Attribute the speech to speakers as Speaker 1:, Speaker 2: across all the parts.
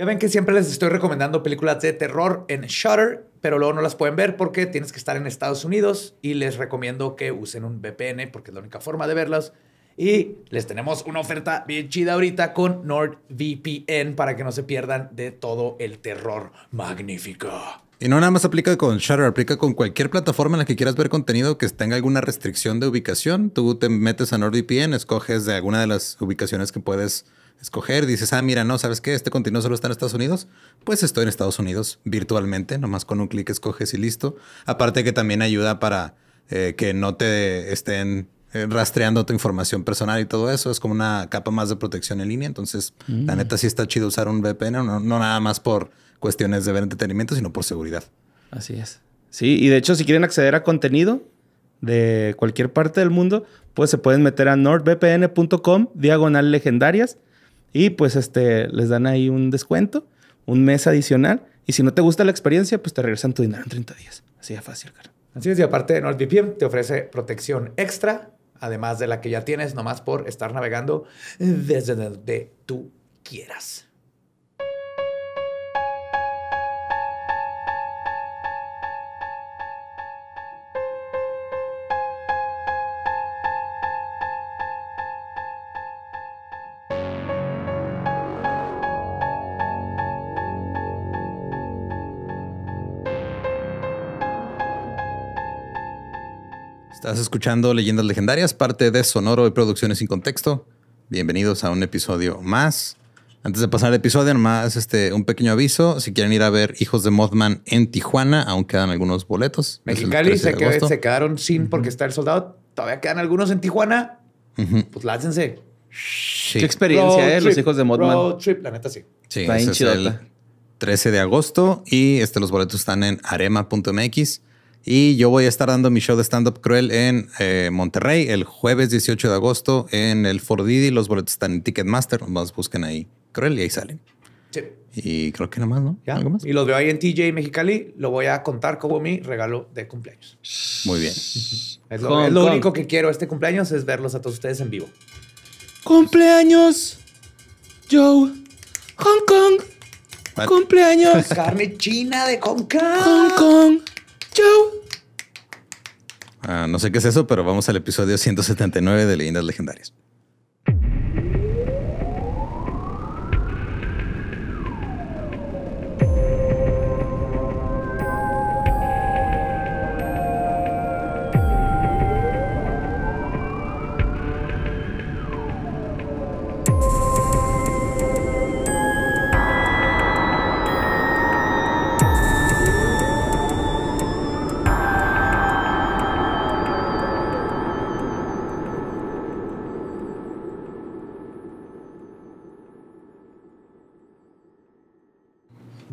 Speaker 1: Ya ven que siempre les estoy recomendando películas de terror en Shutter, pero luego no las pueden ver porque tienes que estar en Estados Unidos y les recomiendo que usen un VPN porque es la única forma de verlas. Y les tenemos una oferta bien chida ahorita con NordVPN para que no se pierdan de todo el terror magnífico.
Speaker 2: Y no nada más aplica con Shutter, aplica con cualquier plataforma en la que quieras ver contenido que tenga alguna restricción de ubicación. Tú te metes a NordVPN, escoges de alguna de las ubicaciones que puedes escoger, dices, ah, mira, no, ¿sabes qué? Este contenido solo está en Estados Unidos. Pues estoy en Estados Unidos virtualmente, nomás con un clic escoges y listo. Aparte que también ayuda para eh, que no te estén eh, rastreando tu información personal y todo eso. Es como una capa más de protección en línea. Entonces, la mm. neta sí está chido usar un VPN, no, no nada más por cuestiones de ver entretenimiento, sino por seguridad. Así es. Sí, y
Speaker 3: de hecho, si quieren acceder a contenido de cualquier parte del mundo, pues se pueden meter a nordvpn.com diagonal legendarias y pues este, les dan ahí un descuento, un mes adicional. Y si no te gusta la experiencia, pues te regresan tu dinero en 30 días. Así de
Speaker 1: fácil, cara. Así es, y aparte NordVPN te ofrece protección extra, además de la que ya tienes, nomás por estar navegando desde donde tú quieras.
Speaker 2: Estás escuchando Leyendas Legendarias, parte de Sonoro y Producciones sin Contexto. Bienvenidos a un episodio más. Antes de pasar al episodio, nomás este, un pequeño aviso. Si quieren ir a ver Hijos de Mothman en Tijuana, aún quedan algunos boletos. Mexicali se, quedaron
Speaker 1: sin porque está el soldado. Todavía quedan algunos en Tijuana. Pues lásense.
Speaker 2: Qué experiencia, es ¿eh? los Hijos de Mothman. Road
Speaker 1: trip, la neta sí.
Speaker 2: 13 de agosto y este, los boletos están en arema.mx. Y yo voy a estar dando mi show de stand-up cruel en eh, Monterrey el jueves 18 de agosto en el Ford Los boletos están en Ticketmaster. Vamos, busquen ahí cruel y ahí salen. Sí. Y creo que nada más, ¿no? Ya. ¿Algo más? Y
Speaker 1: los veo ahí en TJ Mexicali. Lo voy a contar como mi regalo de cumpleaños.
Speaker 2: Muy bien. es
Speaker 1: lo, único que quiero este cumpleaños es verlos a todos ustedes en vivo.
Speaker 3: ¡Cumpleaños! Joe. Hong Kong.
Speaker 1: ¡Cumpleaños! Carne china de Hong Kong. Hong Kong.
Speaker 2: Ah, no sé qué es eso, pero vamos al episodio 179 de Leyendas Legendarias.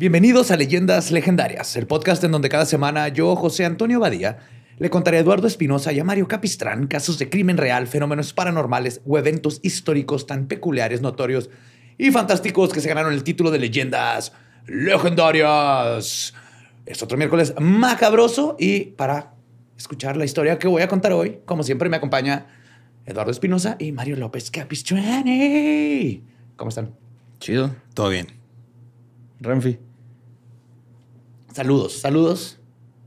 Speaker 1: Bienvenidos a Leyendas Legendarias, el podcast en donde cada semana yo, José Antonio Badía, le contaré a Eduardo Espinosa y a Mario Capistrán casos de crimen real, fenómenos paranormales o eventos históricos tan peculiares, notorios y fantásticos que se ganaron el título de Leyendas Legendarias. Es otro miércoles macabroso y para escuchar la historia que voy a contar hoy, como siempre me acompaña Eduardo Espinosa y Mario López Capistrán. ¿Cómo están?
Speaker 2: Chido. Todo bien.
Speaker 1: Renfi. Saludos, saludos,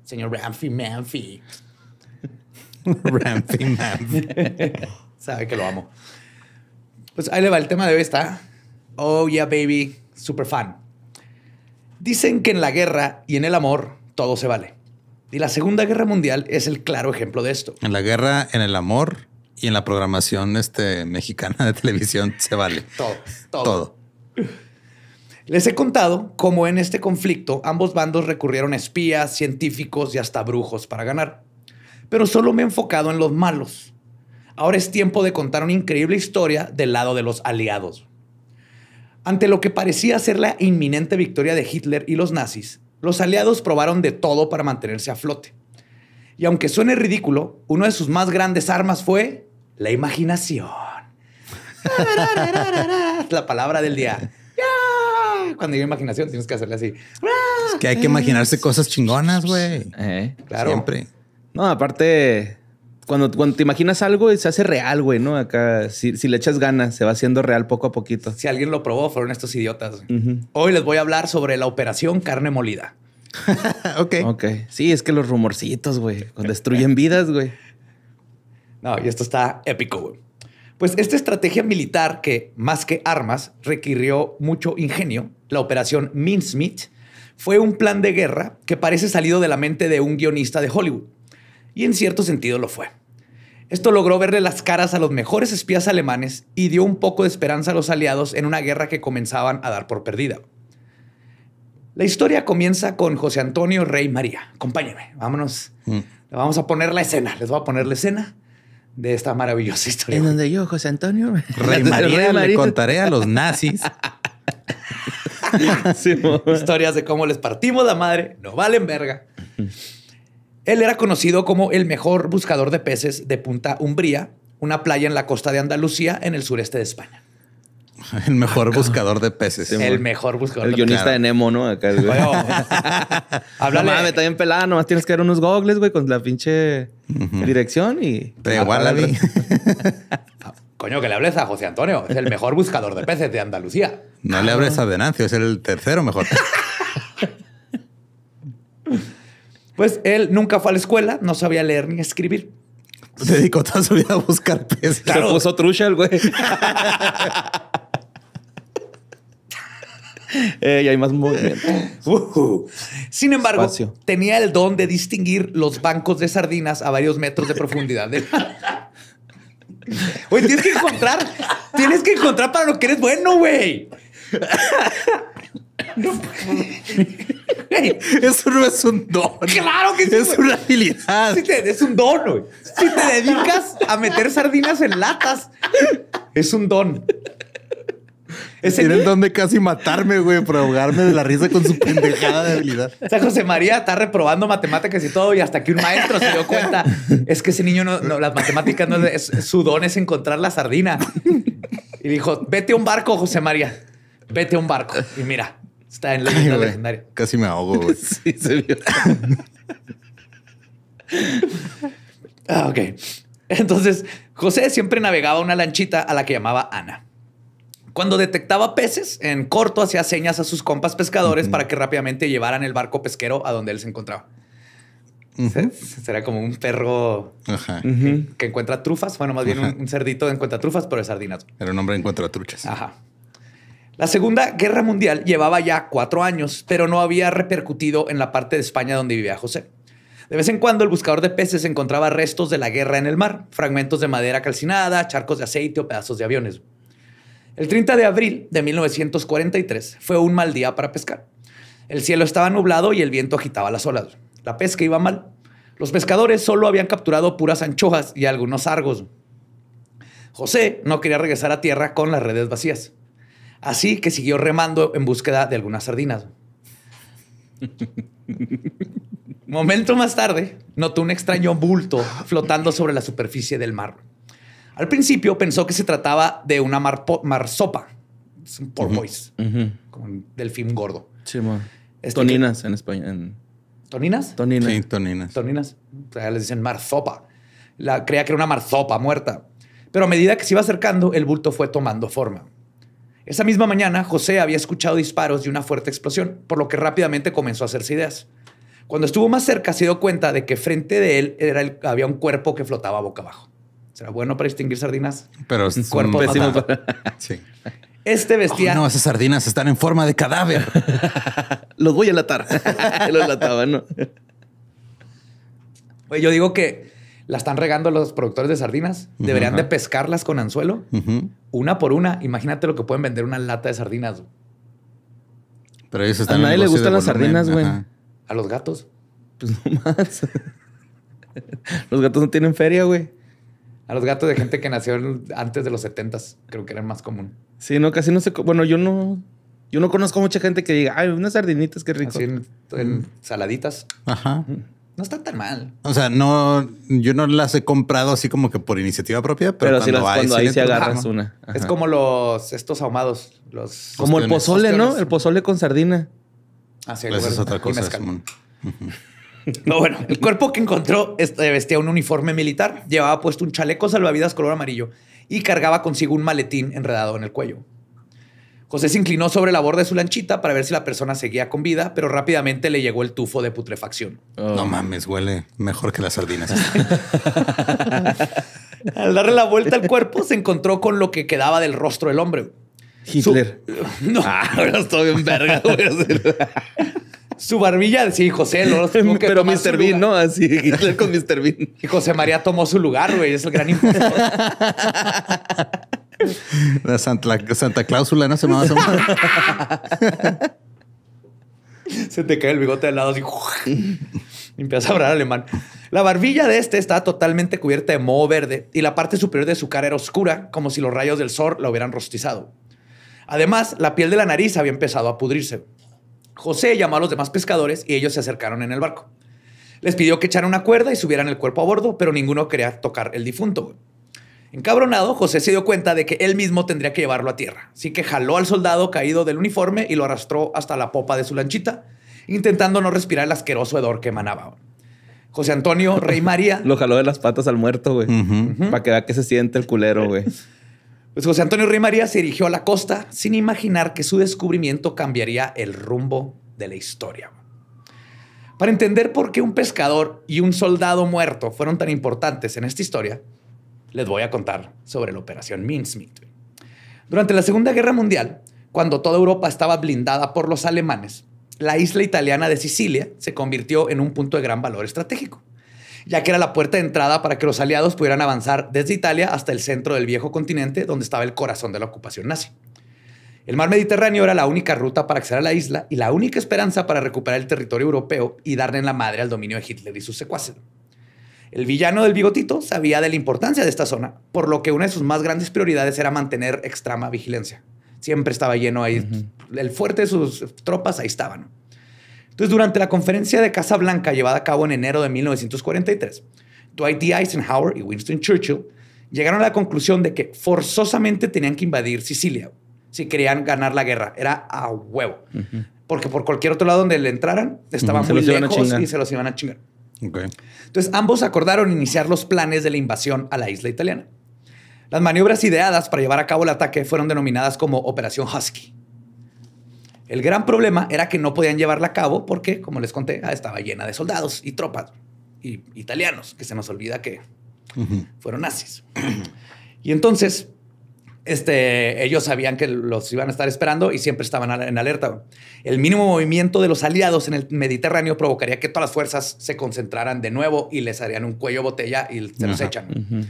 Speaker 1: señor Ramfi Manfi.
Speaker 2: Ramfi Manfi.
Speaker 1: Sabe que lo amo. Pues ahí le va el tema de hoy está. Oh yeah, baby, super fan. Dicen que en la guerra y en el amor todo se vale. Y la Segunda Guerra Mundial es el claro ejemplo de esto.
Speaker 2: En la guerra, en el amor y en la programación este, mexicana de televisión se vale. todo, todo. todo.
Speaker 1: Les he contado cómo en este conflicto ambos bandos recurrieron a espías, científicos y hasta brujos para ganar. Pero solo me he enfocado en los malos. Ahora es tiempo de contar una increíble historia del lado de los aliados. Ante lo que parecía ser la inminente victoria de Hitler y los nazis, los aliados probaron de todo para mantenerse a flote. Y aunque suene ridículo, uno de sus más grandes armas fue la imaginación. la palabra del día cuando hay imaginación tienes que hacerle así. que hay que imaginarse
Speaker 2: cosas chingonas, güey. Eh, claro. Siempre.
Speaker 3: No, aparte, cuando, cuando te imaginas algo se hace real, güey, ¿no? Acá,
Speaker 1: si, le echas ganas, se va haciendo real poco a poquito. Si alguien lo probó, fueron estos idiotas. Hoy les voy a hablar sobre la operación carne molida.
Speaker 3: ok. Ok. Sí, es que los rumorcitos,
Speaker 1: güey, destruyen vidas, güey. No, y esto está épico, güey. Pues esta estrategia militar que, más que armas, requirió mucho ingenio, la operación Minsmith, fue un plan de guerra que parece salido de la mente de un guionista de Hollywood. Y en cierto sentido lo fue. Esto logró verle las caras a los mejores espías alemanes y dio un poco de esperanza a los aliados en una guerra que comenzaban a dar por perdida. La historia comienza con José Antonio Rey María. Acompáñeme, vámonos. Mm. Vamos a poner la escena. Les voy a poner la escena de esta maravillosa historia. En donde yo,
Speaker 3: José Antonio Rey María, le contaré a
Speaker 1: los nazis Historias de cómo les partimos la madre, no valen verga. Él era conocido como el mejor buscador de peces de Punta Umbría, una playa en la costa de Andalucía, en el sureste de España.
Speaker 2: El mejor ah, buscador de peces. el mejor buscador El guionista de Nemo, ¿no? Acá, güey.
Speaker 3: Háblale. No mames, bien pelada. Nomás tienes que dar unos gogles,
Speaker 2: güey, con la pinche dirección y... Pero igual,
Speaker 1: Coño, que le hables a José Antonio. Es el mejor buscador de peces de Andalucía.
Speaker 2: No le hables a Venancio, es el tercero mejor.
Speaker 1: pues él nunca fue a la escuela, no sabía leer ni escribir.
Speaker 2: dedicó toda su vida a buscar peces.
Speaker 1: Se puso trucha el güey. Eh, y hay más movimiento. Sin embargo, tenía el don de distinguir los bancos de sardinas a varios metros de profundidad. Güey, tienes que encontrar, tienes que encontrar para lo que eres bueno, güey. eso no es un don. Claro que sí. Es una habilidad. es un don, güey. Si te dedicas a meter sardinas en latas,
Speaker 2: es un don. ¿Ese Tienen donde casi matarme, güey, para ahogarme de la risa con su pendejada
Speaker 1: de habilidad. O sea, José María está reprobando matemáticas y todo, y hasta que un maestro se dio cuenta. Es que ese niño no, las matemáticas no es, su don es encontrar la sardina. Y dijo: Vete a un barco, José María. Vete a un barco. Y mira, está en la legendaria.
Speaker 2: Casi me ahogo, güey. sí, se vio. Ah, ok.
Speaker 1: Entonces, José siempre navegaba una lanchita a la que llamaba Ana. Cuando detectaba peces, en corto hacía señas a sus compas pescadores para que rápidamente llevaran el barco pesquero a donde él se encontraba. Será como un perro Que, encuentra trufas. Bueno, más bien un, cerdito cerdito encuentra trufas, pero es sardinas. Era un hombre encuentra truchas. Ajá. La Segunda Guerra Mundial llevaba ya cuatro años, pero no había repercutido en la parte de España donde vivía José. De vez en cuando el buscador de peces encontraba restos de la guerra en el mar, fragmentos de madera calcinada, charcos de aceite o pedazos de aviones. El 30 de abril de 1943 fue un mal día para pescar. El cielo estaba nublado y el viento agitaba las olas. La pesca iba mal. Los pescadores solo habían capturado puras anchojas y algunos argos. José no quería regresar a tierra con las redes vacías. Así que siguió remando en búsqueda de algunas sardinas. Momento más tarde, notó un extraño bulto flotando sobre la superficie del mar. Al principio pensó que se trataba de una marsopa. Es un porpoise, como un delfín gordo. Sí, este, Toninas en España. ¿Toninas? Toninas. Sí, toninas. Toninas. O les dicen marzopa. La, creía que era una marzopa muerta. Pero a medida que se iba acercando, el bulto fue tomando forma. Esa misma mañana, José había escuchado disparos y una fuerte explosión, por lo que rápidamente comenzó a hacerse ideas. Cuando estuvo más cerca, se dio cuenta de que frente de él era el, había un cuerpo que flotaba boca abajo será bueno para distinguir sardinas.
Speaker 2: Pero es cuerpo pésimo sí. Este vestía. no, esas sardinas están en forma de cadáver.
Speaker 1: Los voy a latar. Los lataban, ¿no? Oye, yo digo que la están regando los productores de sardinas. Deberían de pescarlas con anzuelo, una por una. Imagínate lo que pueden vender una lata de sardinas.
Speaker 2: Pero A nadie le gustan las sardinas, güey.
Speaker 1: A los gatos. Pues no más. los gatos no tienen feria, güey a los gatos de gente que nació antes de
Speaker 3: los 70 creo que era más común. Sí, no, casi no sé. Bueno, yo no. Yo no conozco mucha gente que diga, ay, unas sardinitas, qué rico. en, saladitas.
Speaker 2: Ajá.
Speaker 1: No están tan mal.
Speaker 2: O sea, no, yo no las he comprado así como que por iniciativa propia, pero, cuando, si las, ahí agarras una. Es
Speaker 1: como los, estos ahumados, los. Como el pozole, ¿no? El pozole con sardina. Así ah, pues es otra cosa. Y no, bueno, el cuerpo que encontró este, vestía un uniforme militar, llevaba puesto un chaleco salvavidas color amarillo y cargaba consigo un maletín enredado en el cuello. José se inclinó sobre la borda de su lanchita para ver si la persona seguía con vida, pero rápidamente le llegó el tufo de putrefacción.
Speaker 2: Oh. No mames, huele mejor que las sardinas. al
Speaker 1: darle la vuelta al cuerpo, se encontró con lo que quedaba del rostro del hombre.
Speaker 2: Hitler. No, ah. ahora
Speaker 1: estoy en verga. Su barbilla, sí, José, lo tengo que Pero Mr. Bean, ¿no? Así, con Mr. Bean. Y José María tomó su lugar, güey. Es el gran impostor.
Speaker 2: La Santa, Santa Cláusula, ¿no? Se me va a
Speaker 1: Se te cae el bigote de lado así. Y empiezas a hablar alemán. La barbilla de este estaba totalmente cubierta de moho verde y la parte superior de su cara era oscura, como si los rayos del sol la hubieran rostizado. Además, la piel de la nariz había empezado a pudrirse. José llamó a los demás pescadores y ellos se acercaron en el barco. Les pidió que echaran una cuerda y subieran el cuerpo a bordo, pero ninguno quería tocar el difunto. Encabronado, José se dio cuenta de que él mismo tendría que llevarlo a tierra, así que jaló al soldado caído del uniforme y lo arrastró hasta la popa de su lanchita, intentando no respirar el asqueroso hedor que emanaba. José Antonio Rey María. Lo jaló de las patas al muerto, güey. Para que vea que se siente el culero, güey. Pues José Antonio Rey María se dirigió a la costa sin imaginar que su descubrimiento cambiaría el rumbo de la historia. Para entender por qué un pescador y un soldado muerto fueron tan importantes en esta historia, les voy a contar sobre la operación minsmith Durante la Segunda Guerra Mundial, cuando toda Europa estaba blindada por los alemanes, la isla italiana de Sicilia se convirtió en un punto de gran valor estratégico ya que era la puerta de entrada para que los aliados pudieran avanzar desde Italia hasta el centro del viejo continente, donde estaba el corazón de la ocupación nazi. El mar Mediterráneo era la única ruta para acceder a la isla y la única esperanza para recuperar el territorio europeo y darle en la madre al dominio de Hitler y sus secuaces. El villano del bigotito sabía de la importancia de esta zona, por lo que una de sus más grandes prioridades era mantener extrema vigilancia. Siempre estaba lleno ahí. El fuerte de sus tropas ahí estaban. Entonces, durante la conferencia de Casa Blanca llevada a cabo en enero de 1943, Dwight D. Eisenhower y Winston Churchill llegaron a la conclusión de que forzosamente tenían que invadir Sicilia si querían ganar la guerra. Era a huevo. Porque por cualquier otro lado donde le entraran, estaban muy lejos y se los iban a chingar.
Speaker 2: Entonces,
Speaker 1: ambos acordaron iniciar los planes de la invasión a la isla italiana. Las maniobras ideadas para llevar a cabo el ataque fueron denominadas como Operación Husky. El gran problema era que no podían llevarla a cabo porque, como les conté, ah, estaba llena de soldados y tropas y italianos, que se nos olvida que fueron nazis. y entonces, este, ellos sabían que los iban a estar esperando y siempre estaban en alerta. El mínimo movimiento de los aliados en el Mediterráneo provocaría que todas las fuerzas se concentraran de nuevo y les harían un cuello botella y se los echan.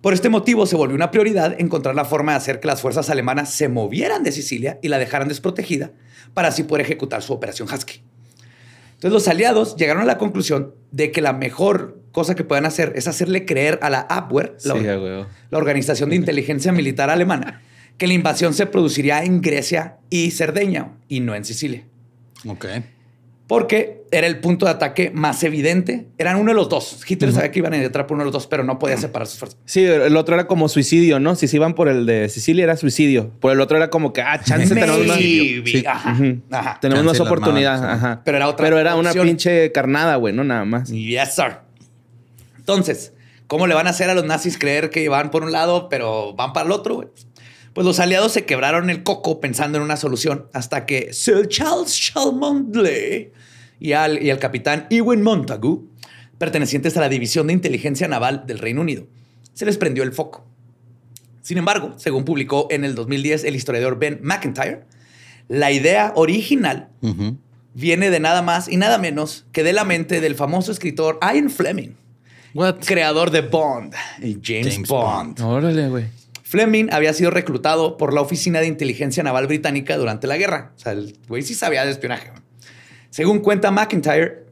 Speaker 1: Por este motivo se volvió una prioridad encontrar la forma de hacer que las fuerzas alemanas se movieran de Sicilia y la dejaran desprotegida para así poder ejecutar su operación Husky. Entonces los aliados llegaron a la conclusión de que la mejor cosa que puedan hacer es hacerle creer a la Abwehr, la, organización de inteligencia militar alemana, que la invasión se produciría en Grecia y Cerdeña y no en Sicilia. Ok. Porque era el punto de ataque más evidente. Eran uno de los dos. Hitler sabía que iban a entrar por uno de los dos, pero no podía separar sus fuerzas.
Speaker 3: Sí, el otro era como suicidio, ¿no? Si se iban por el de Sicilia era suicidio. Por el otro era como que, ah, chance tenemos más. Sí. Ajá, ajá.
Speaker 1: Tenemos más oportunidad. ajá. Pero era otra. Pero era una pinche
Speaker 3: carnada, güey, no nada más.
Speaker 1: Yes, sir. Entonces, ¿cómo le van a hacer a los nazis creer que van por un lado, pero van para el otro, güey? Pues los aliados se quebraron el coco pensando en una solución hasta que Sir Charles Chalmondley y al, y capitán Ewen Montagu, pertenecientes a la División de Inteligencia Naval del Reino Unido. Se les prendió el foco. Sin embargo, según publicó en el 2010 el historiador Ben McIntyre, la idea original viene de nada más y nada menos que de la mente del famoso escritor Ian Fleming, creador de Bond, James, James Bond.
Speaker 3: Órale, güey.
Speaker 1: Fleming había sido reclutado por la Oficina de Inteligencia Naval Británica durante la guerra. O sea, el güey sí sabía de espionaje. Según cuenta McIntyre,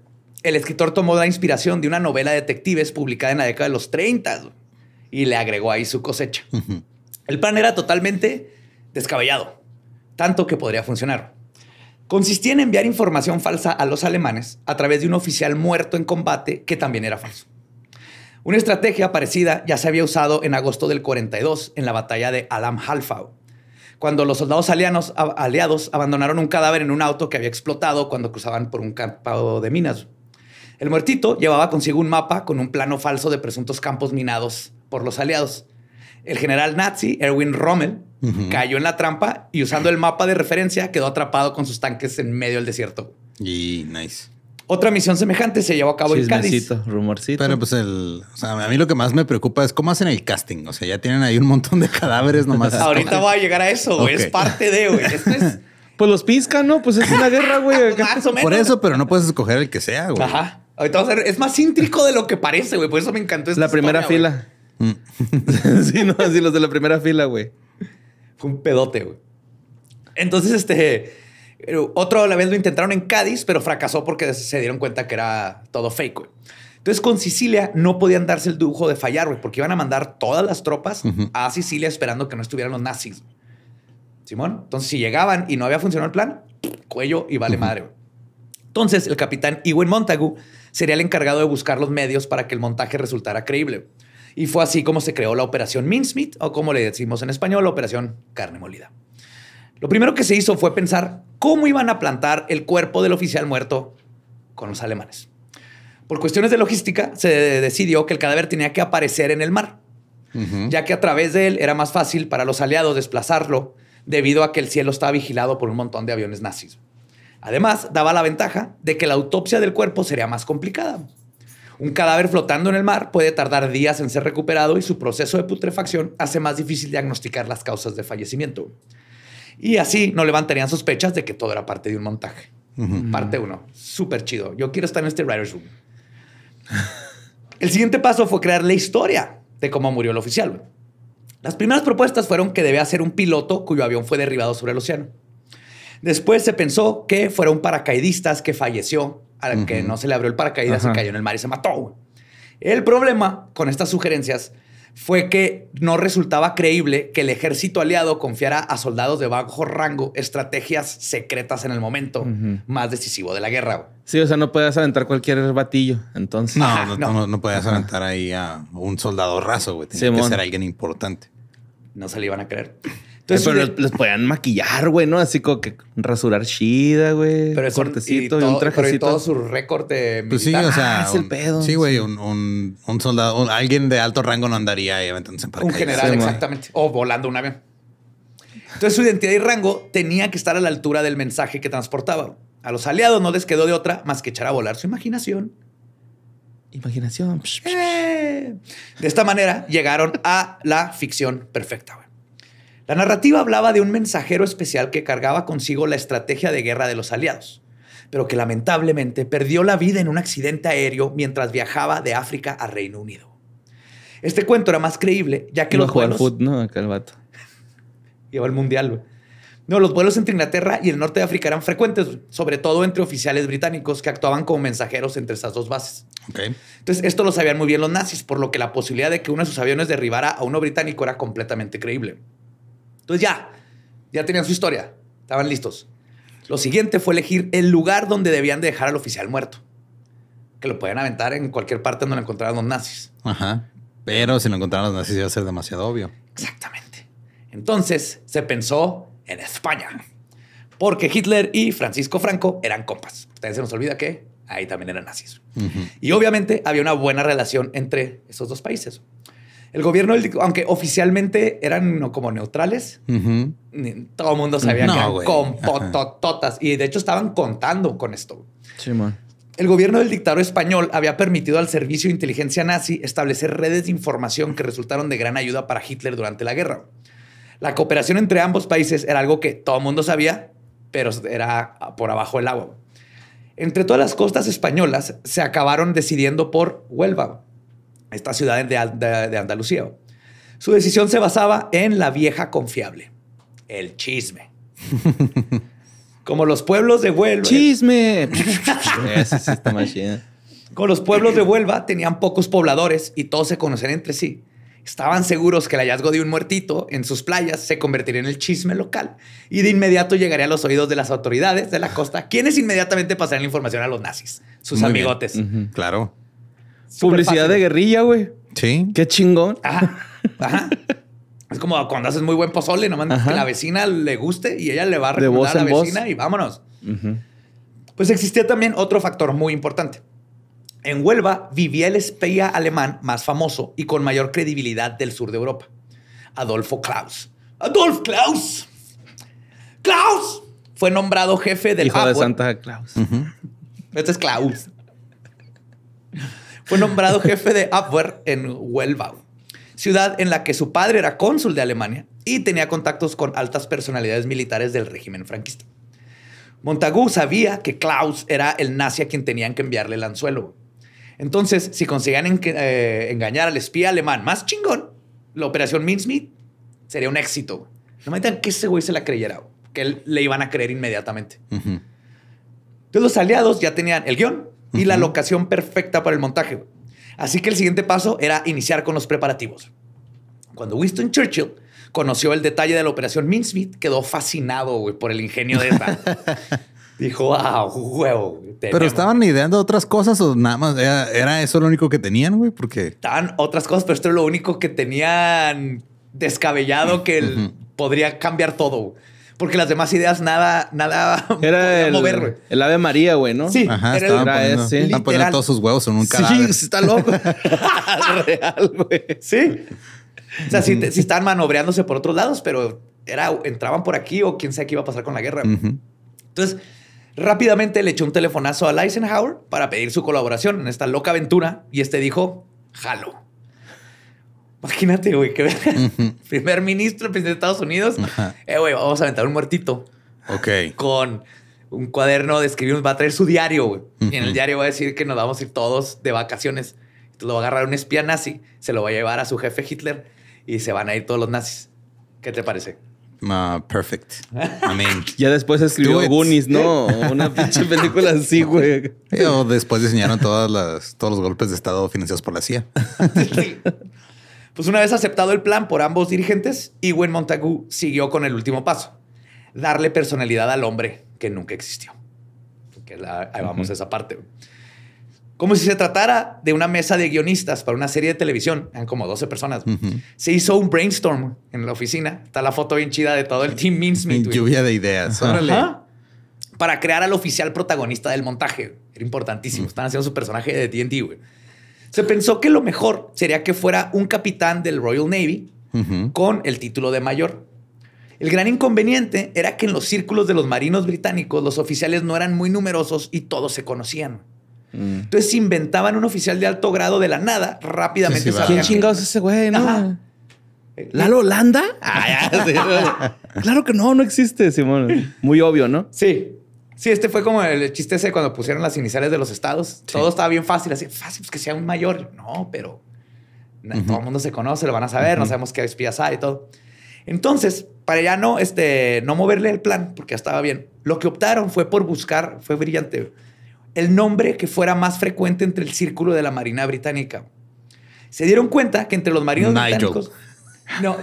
Speaker 1: el escritor tomó la inspiración de una novela de detectives publicada en la década de los 30 y le agregó ahí su cosecha. El plan era totalmente descabellado, tanto que podría funcionar. Consistía en enviar información falsa a los alemanes a través de un oficial muerto en combate que también era falso. Una estrategia parecida ya se había usado en agosto del 42 en la batalla de Alam Halfau cuando los soldados aliados abandonaron un cadáver en un auto que había explotado cuando cruzaban por un campo de minas. El muertito llevaba consigo un mapa con un plano falso de presuntos campos minados por los aliados. El general nazi, Erwin Rommel, cayó en la trampa y usando el mapa de referencia quedó atrapado con sus tanques en medio del desierto.
Speaker 2: Y nice.
Speaker 1: Otra misión semejante se llevó a cabo en Cádiz.
Speaker 2: rumorcito. Pero pues el, o sea, a mí lo que más me preocupa es cómo hacen el casting. O sea, ya tienen ahí un montón de cadáveres nomás. Ahorita va a llegar
Speaker 3: a eso, güey. Es parte de, güey. Esto es... Pues los piscan, ¿no? Pues es una guerra, güey. Por eso,
Speaker 2: pero no puedes escoger el que sea, güey. Ajá.
Speaker 3: Ahorita vamos a ver. Es más cíntrico de lo que parece, güey. Por eso me encantó esta La primera fila. sí, no, así los de la primera fila,
Speaker 1: güey. Fue un pedote, güey. Entonces, este otro la vez lo intentaron en Cádiz, pero fracasó porque se dieron cuenta que era todo fake, Entonces con Sicilia no podían darse el lujo de fallar, porque iban a mandar todas las tropas a Sicilia esperando que no estuvieran los nazis. Simón, entonces si llegaban y no había funcionado el plan, cuello y vale madre. Entonces el capitán Ewen Montagu sería el encargado de buscar los medios para que el montaje resultara creíble. Y fue así como se creó la operación Minsmith, o como le decimos en español, la operación carne molida. Lo primero que se hizo fue pensar cómo iban a plantar el cuerpo del oficial muerto con los alemanes. Por cuestiones de logística, se decidió que el cadáver tenía que aparecer en el mar, ya que a través de él era más fácil para los aliados desplazarlo debido a que el cielo estaba vigilado por un montón de aviones nazis. Además, daba la ventaja de que la autopsia del cuerpo sería más complicada. Un cadáver flotando en el mar puede tardar días en ser recuperado y su proceso de putrefacción hace más difícil diagnosticar las causas de fallecimiento. Y así no levantarían sospechas de que todo era parte de un montaje.
Speaker 2: Mm. Parte
Speaker 1: uno. Súper chido. Yo quiero estar en este writer's room. El siguiente paso fue crear la historia de cómo murió el oficial. Las primeras propuestas fueron que debía ser un piloto cuyo avión fue derribado sobre el océano. Después se pensó que fueron paracaidistas que falleció, al que no se le abrió el paracaídas, se cayó en el mar y se mató. El problema con estas sugerencias fue que no resultaba creíble que el ejército aliado confiara a soldados de bajo rango estrategias secretas en el momento más decisivo de la guerra.
Speaker 2: Sí, o sea, no podías aventar cualquier batillo, entonces. No, no, no. podías aventar ahí a un soldado raso, güey. Tiene que ser alguien importante. No se le iban a creer pero
Speaker 3: les podían maquillar, güey, ¿no? Así como que rasurar chida,
Speaker 2: güey. Pero es cortecito y, un trajecito. Pero todo
Speaker 1: su récord de pues sí, o sea, ah, el pedo. Sí, güey,
Speaker 2: un, soldado, alguien de alto rango no andaría ahí, entonces para Un general, exactamente.
Speaker 1: O volando un avión. Entonces su identidad y rango tenía que estar a la altura del mensaje que transportaba. A los aliados no les quedó de otra más que echar a volar su imaginación.
Speaker 3: Imaginación. Eh.
Speaker 1: De esta manera llegaron a la ficción perfecta, güey. La narrativa hablaba de un mensajero especial que cargaba consigo la estrategia de guerra de los aliados, pero que lamentablemente perdió la vida en un accidente aéreo mientras viajaba de África a Reino Unido. Este cuento era más creíble, ya que los vuelos... el mundial, güey. No, los vuelos entre Inglaterra y el norte de África eran frecuentes, sobre todo entre oficiales británicos que actuaban como mensajeros entre esas dos bases.
Speaker 2: Entonces,
Speaker 1: esto lo sabían muy bien los nazis, por lo que la posibilidad de que uno de sus aviones derribara a uno británico era completamente creíble. Entonces ya, ya tenían su historia, estaban listos. Lo siguiente fue elegir el lugar donde debían de dejar al oficial muerto, que lo podían aventar en cualquier parte donde lo encontraran los nazis.
Speaker 2: Ajá. Pero si lo encontraran los nazis iba a ser demasiado obvio. Exactamente.
Speaker 1: Entonces se pensó en España, porque Hitler y Francisco Franco eran compas. Ustedes se nos olvida que ahí también eran nazis. Y obviamente había una buena relación entre esos dos países. El gobierno, aunque oficialmente eran como neutrales, todo el mundo sabía que eran potototas. Y de hecho estaban contando con esto. El gobierno del dictador español había permitido al servicio de inteligencia nazi establecer redes de información que resultaron de gran ayuda para Hitler durante la guerra. La cooperación entre ambos países era algo que todo el mundo sabía, pero era por abajo el agua. Entre todas las costas españolas se acabaron decidiendo por Huelva, esta ciudad de, Andalucía. Su decisión se basaba en la vieja confiable, el chisme. Como los pueblos de Huelva. ¡Chisme! Con Como los pueblos de Huelva tenían pocos pobladores y todos se conocían entre sí. Estaban seguros que el hallazgo de un muertito en sus playas se convertiría en el chisme local y de inmediato llegaría a los oídos de las autoridades de la costa, quienes inmediatamente pasarían la información a los nazis, sus amigotes.
Speaker 2: Claro.
Speaker 3: Publicidad de guerrilla, güey. Sí. Qué chingón. Ah, ajá.
Speaker 1: Es como cuando haces muy buen pozole, nomás que la vecina le guste y ella le va a recomendar a la vecina y vámonos. Pues existía también otro factor muy importante. En Huelva vivía el espía alemán más famoso y con mayor credibilidad del sur de Europa, Adolfo Klaus. Adolf Klaus. Klaus fue nombrado jefe del Hijo de Santa Claus. Este es Klaus fue nombrado jefe de Abwehr en Huelva, ciudad en la que su padre era cónsul de Alemania y tenía contactos con altas personalidades militares del régimen franquista. Montagu sabía que Klaus era el nazi a quien tenían que enviarle el anzuelo. Entonces, si conseguían eh, engañar al espía alemán más chingón, la operación Minsmith sería un éxito. No me digan que ese güey se la creyera, que le iban a creer inmediatamente. Entonces, los aliados ya tenían el guión, y la locación perfecta para el montaje. Así que el siguiente paso era iniciar con los preparativos. Cuando Winston Churchill conoció el detalle de la operación Minsmith, quedó fascinado por el ingenio de esta. Dijo, wow, huevo. Pero estaban
Speaker 2: ideando otras cosas o nada más era, eso lo único que tenían, güey, porque
Speaker 1: estaban otras cosas, pero esto era lo único que tenían descabellado que podría cambiar todo. Porque las demás ideas nada, nada era el, El Ave María, güey, ¿no? Sí. Ajá, era estaban, poniendo, todos sus
Speaker 2: huevos en un cadáver. Sí,
Speaker 1: está loco. Real, güey. Sí. O sea, sí, estaban manobreándose por otros lados, pero era, entraban por aquí o quién sabe qué iba a pasar con la guerra.
Speaker 2: Entonces,
Speaker 1: rápidamente le echó un telefonazo a Eisenhower para pedir su colaboración en esta loca aventura y este dijo, jalo. Imagínate, güey, que primer ministro, presidente de Estados Unidos. Eh, güey, vamos a aventar un muertito. Ok. Con un cuaderno de escribir, va a traer su diario, güey. Y en el diario va a decir que nos vamos a ir todos de vacaciones. Entonces lo va a agarrar un espía nazi, se lo va a llevar a su jefe Hitler y se van a ir todos los nazis. ¿Qué te parece?
Speaker 2: perfect. Amén. ya después escribió Goonies, ¿no? Una pinche película así, güey. después diseñaron todas las, todos los golpes de estado financiados por la CIA. Pues una vez aceptado el plan por ambos dirigentes, Ewen
Speaker 1: Montagu siguió con el último paso, darle personalidad al hombre que nunca existió. ahí vamos a esa parte. Como si se tratara de una mesa de guionistas para una serie de televisión, eran como 12 personas. Se hizo un brainstorm en la oficina. Está la foto bien chida de todo el team Minsmith. Lluvia de ideas. Órale. Para crear al oficial protagonista del montaje. Era importantísimo. Están haciendo su personaje de D&D, güey. Se pensó que lo mejor sería que fuera un capitán del Royal Navy con el título de mayor. El gran inconveniente era que en los círculos de los marinos británicos los oficiales no eran muy numerosos y todos se conocían. Mm. Entonces, Entonces inventaban un oficial de alto grado de la nada rápidamente. ¿Quién chingados ese güey? No. Holanda? Ah,
Speaker 3: claro que no, no existe, Simón. Muy obvio, ¿no?
Speaker 1: Sí. Sí, este fue como el chiste ese cuando pusieron las iniciales de los estados. Todo estaba bien fácil, así fácil, pues que sea un mayor. No, pero todo el mundo se conoce, lo van a saber, no sabemos qué espías hay y todo. Entonces, para ya no, este, no moverle el plan, porque ya estaba bien, lo que optaron fue por buscar, fue brillante, el nombre que fuera más frecuente entre el círculo de la Marina Británica. Se dieron cuenta que entre los marinos Nigel. británicos... No,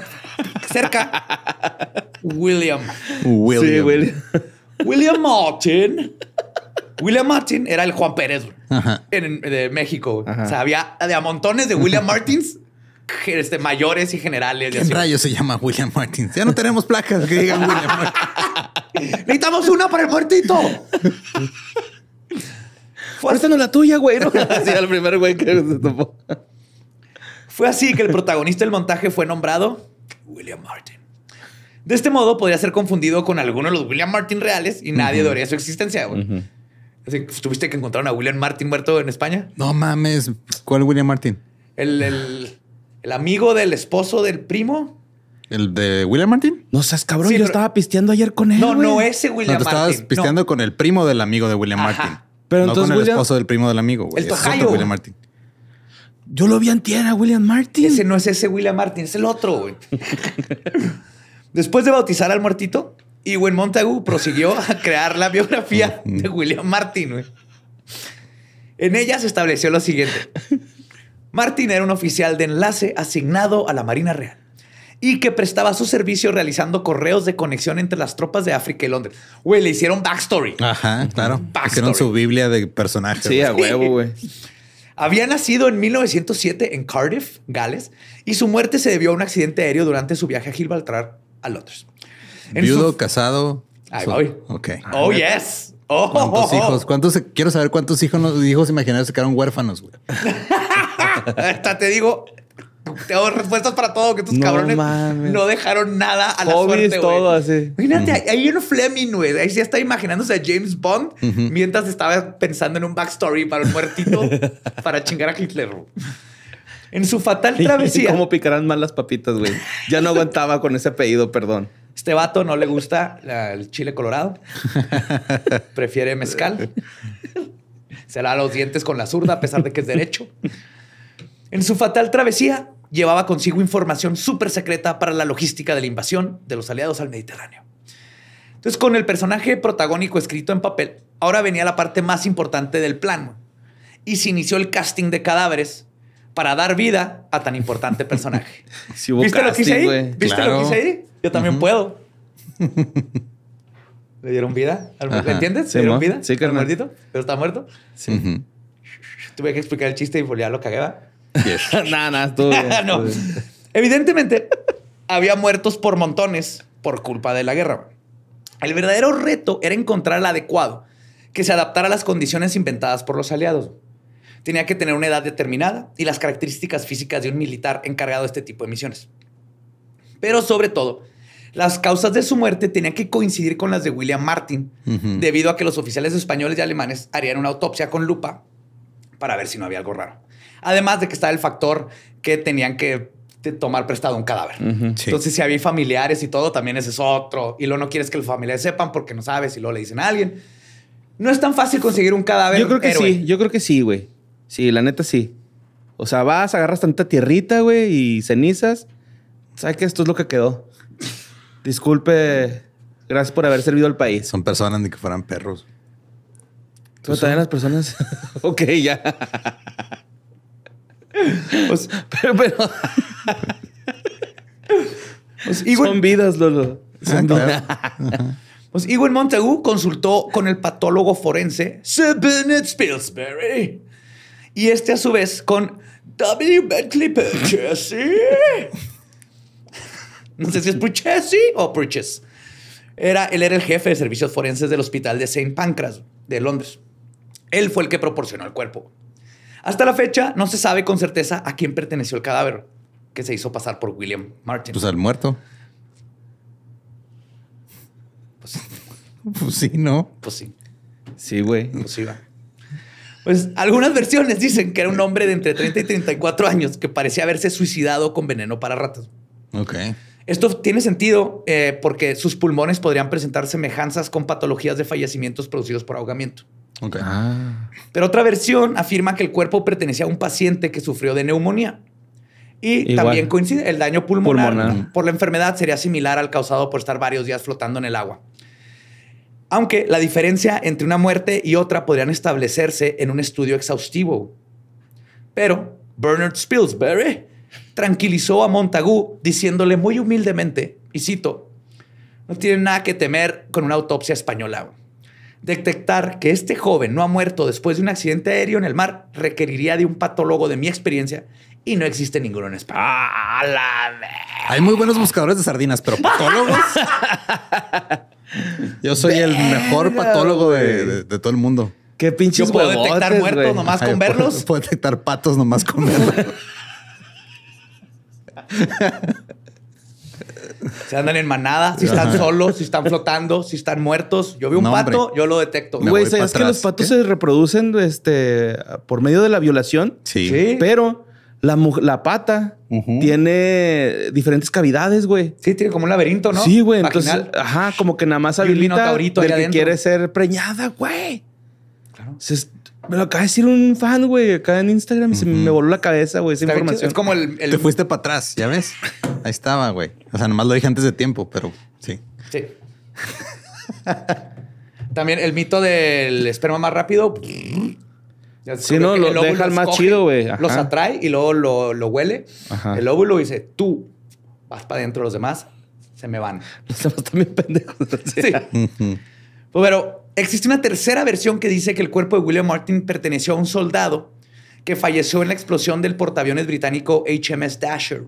Speaker 1: cerca. William. William. Sí, William. William Martin. William Martin era el Juan Pérez de México. O sea, había de montones de William Martins. Este, mayores y generales. ¿Qué
Speaker 2: rayo se llama William Martins? Ya no tenemos placas que digan William
Speaker 1: Martins. Necesitamos una para el muertito. Fuerza la tuya, güey. Fue así que el protagonista del montaje fue nombrado William Martin. De este modo podría ser confundido con alguno de los William Martin reales y nadie uh su existencia,
Speaker 2: pues,
Speaker 1: ¿Tuviste que encontrar a William Martin muerto en España?
Speaker 2: No mames. ¿Cuál William Martin?
Speaker 1: El, amigo del esposo del primo.
Speaker 2: ¿El de William Martin? No seas cabrón, yo estaba pisteando ayer con él. No, no ese William Martin. Estabas pisteando con el primo del amigo de William Martin. Pero no entonces, con el esposo del primo del amigo, El tocayo. William Martin.
Speaker 1: Yo lo vi en a William Martin. Ese no es ese William Martin, es el otro, güey. Después de bautizar al muertito, Ewen Montagu prosiguió a crear la biografía de William Martin. En ella se estableció lo siguiente. Martin era un oficial de enlace asignado a la Marina Real y que prestaba su servicio realizando correos de conexión entre las tropas de África y Londres. Güey, le hicieron backstory.
Speaker 2: Ajá, claro. Hicieron su Biblia de personajes. Sí, a huevo, güey.
Speaker 1: Había nacido en 1907 en Cardiff, Gales, y su muerte se debió a un accidente aéreo durante su viaje a Gibraltar al otro. Viudo,
Speaker 2: casado. Ahí Ok. Oh, ah. yes. Oh, ¿Cuántos hijos? quiero saber cuántos hijos, hijos imaginarios se quedaron huérfanos, güey.
Speaker 1: Hasta te digo, tengo respuestas para todo, que tus cabrones no dejaron nada a la Hobbies, suerte, todo así. Imagínate, hay un Fleming, güey. Ahí sí está imaginándose a James Bond mientras estaba pensando en un backstory para un muertito para chingar a Hitler. En su fatal travesía. ¿Cómo picarán mal las papitas, güey? Ya no aguantaba con ese
Speaker 3: apellido, perdón.
Speaker 1: Este vato no le gusta el chile colorado. Prefiere mezcal. Se lava los dientes con la zurda, a pesar de que es derecho. En su fatal travesía, llevaba consigo información súper secreta para la logística de la invasión de los aliados al Mediterráneo. Entonces, con el personaje protagónico escrito en papel, ahora venía la parte más importante del plan. Y se inició el casting de cadáveres para dar vida a tan importante personaje.
Speaker 3: ¿Viste lo que hice ahí? ¿Viste lo que hice ahí?
Speaker 1: Yo también puedo. ¿Le dieron vida? ¿Entiendes? ¿Le dieron vida? Sí, carnal. maldito. ¿Pero está muerto? Sí. Tuve que explicar el chiste y foliarlo, lo que Nada, no. Evidentemente, había muertos por montones por culpa de la guerra. El verdadero reto era encontrar el adecuado, que se adaptara a las condiciones inventadas por los aliados tenía que tener una edad determinada y las características físicas de un militar encargado de este tipo de misiones. Pero sobre todo, las causas de su muerte tenían que coincidir con las de William Martin, debido a que los oficiales españoles y alemanes harían una autopsia con lupa para ver si no había algo raro. Además de que está el factor que tenían que tomar prestado un cadáver.
Speaker 3: Entonces,
Speaker 1: si había familiares y todo, también ese es otro. Y luego no quieres que los familiares sepan porque no sabes si luego le dicen a alguien. No es tan fácil conseguir un cadáver. Yo creo que sí,
Speaker 3: yo creo que sí, güey. Sí, la neta sí. O sea, vas, agarras tanta tierrita, güey, y cenizas. ¿Sabes que Esto es lo que quedó. Disculpe, gracias por haber servido al país. Son personas ni que fueran perros. Tú también las personas. ok, ya.
Speaker 1: pero, pero. Son vidas, Lolo. Ah, Son vidas. pues Ewan Montagu consultó con el patólogo forense Sir Bernard Spilsbury y este a su vez con W. Bentley Purchase. no sé si es Purchase o Purchase. Era, él era el jefe de servicios forenses del hospital de St. Pancras de Londres. Él fue el que proporcionó el cuerpo. Hasta la fecha no se sabe con certeza a quién perteneció el cadáver que se hizo pasar por William Martin. Pues al
Speaker 2: muerto. Pues, pues sí, ¿no? Pues sí. Sí, güey. Pues sí,
Speaker 1: pues algunas versiones dicen que era un hombre de entre 30 y 34 años que parecía haberse suicidado con veneno para ratas. Ok. Esto tiene sentido eh, porque sus pulmones podrían presentar semejanzas con patologías de fallecimientos producidos por ahogamiento.
Speaker 2: Ok. Ah.
Speaker 1: Pero otra versión afirma que el cuerpo pertenecía a un paciente que sufrió de neumonía. Y también coincide, el daño pulmonar, por la enfermedad sería similar al causado por estar varios días flotando en el agua. Aunque la diferencia entre una muerte y otra podrían establecerse en un estudio exhaustivo. Pero Bernard Spilsbury tranquilizó a Montagu diciéndole muy humildemente, y cito, no tiene nada que temer con una autopsia española. Detectar que este joven no ha muerto después de un accidente aéreo en el mar requeriría de un patólogo de mi experiencia y no existe ninguno en España. ¡Ah,
Speaker 2: Hay muy buenos buscadores de sardinas, pero patólogos. Yo soy el mejor patólogo de, todo el mundo. Qué pinches Yo puedo detectar muertos nomás con verlos. Puedo, detectar patos nomás con verlos.
Speaker 1: Se andan en manada, si están solos, si están flotando, si están muertos. Yo veo un pato, yo lo detecto. Güey,
Speaker 3: ¿sabes que los patos se reproducen este, por medio de la violación? sí. Pero la, la pata tiene diferentes cavidades, güey. Sí, tiene como un laberinto, ¿no? Sí, güey. Entonces, ajá, como que nada más habilita el que adentro. quiere ser preñada, güey. Claro. me lo acaba de decir un fan, güey, acá en Instagram. Se me voló la cabeza,
Speaker 2: güey, esa información. Es como el, el... Te fuiste para atrás, ¿ya ves? Ahí estaba, güey. O sea, nomás lo dije antes de tiempo, pero
Speaker 1: sí. Sí. También el mito del esperma más rápido.
Speaker 2: Sí, no, lo deja el más chido, güey. Los
Speaker 1: atrae y luego lo, huele. El óvulo dice, tú vas para adentro, los demás se me van. Los demás también pendejos.
Speaker 2: sí.
Speaker 1: Pues, pero existe una tercera versión que dice que el cuerpo de William Martin perteneció a un soldado que falleció en la explosión del portaaviones británico HMS Dasher,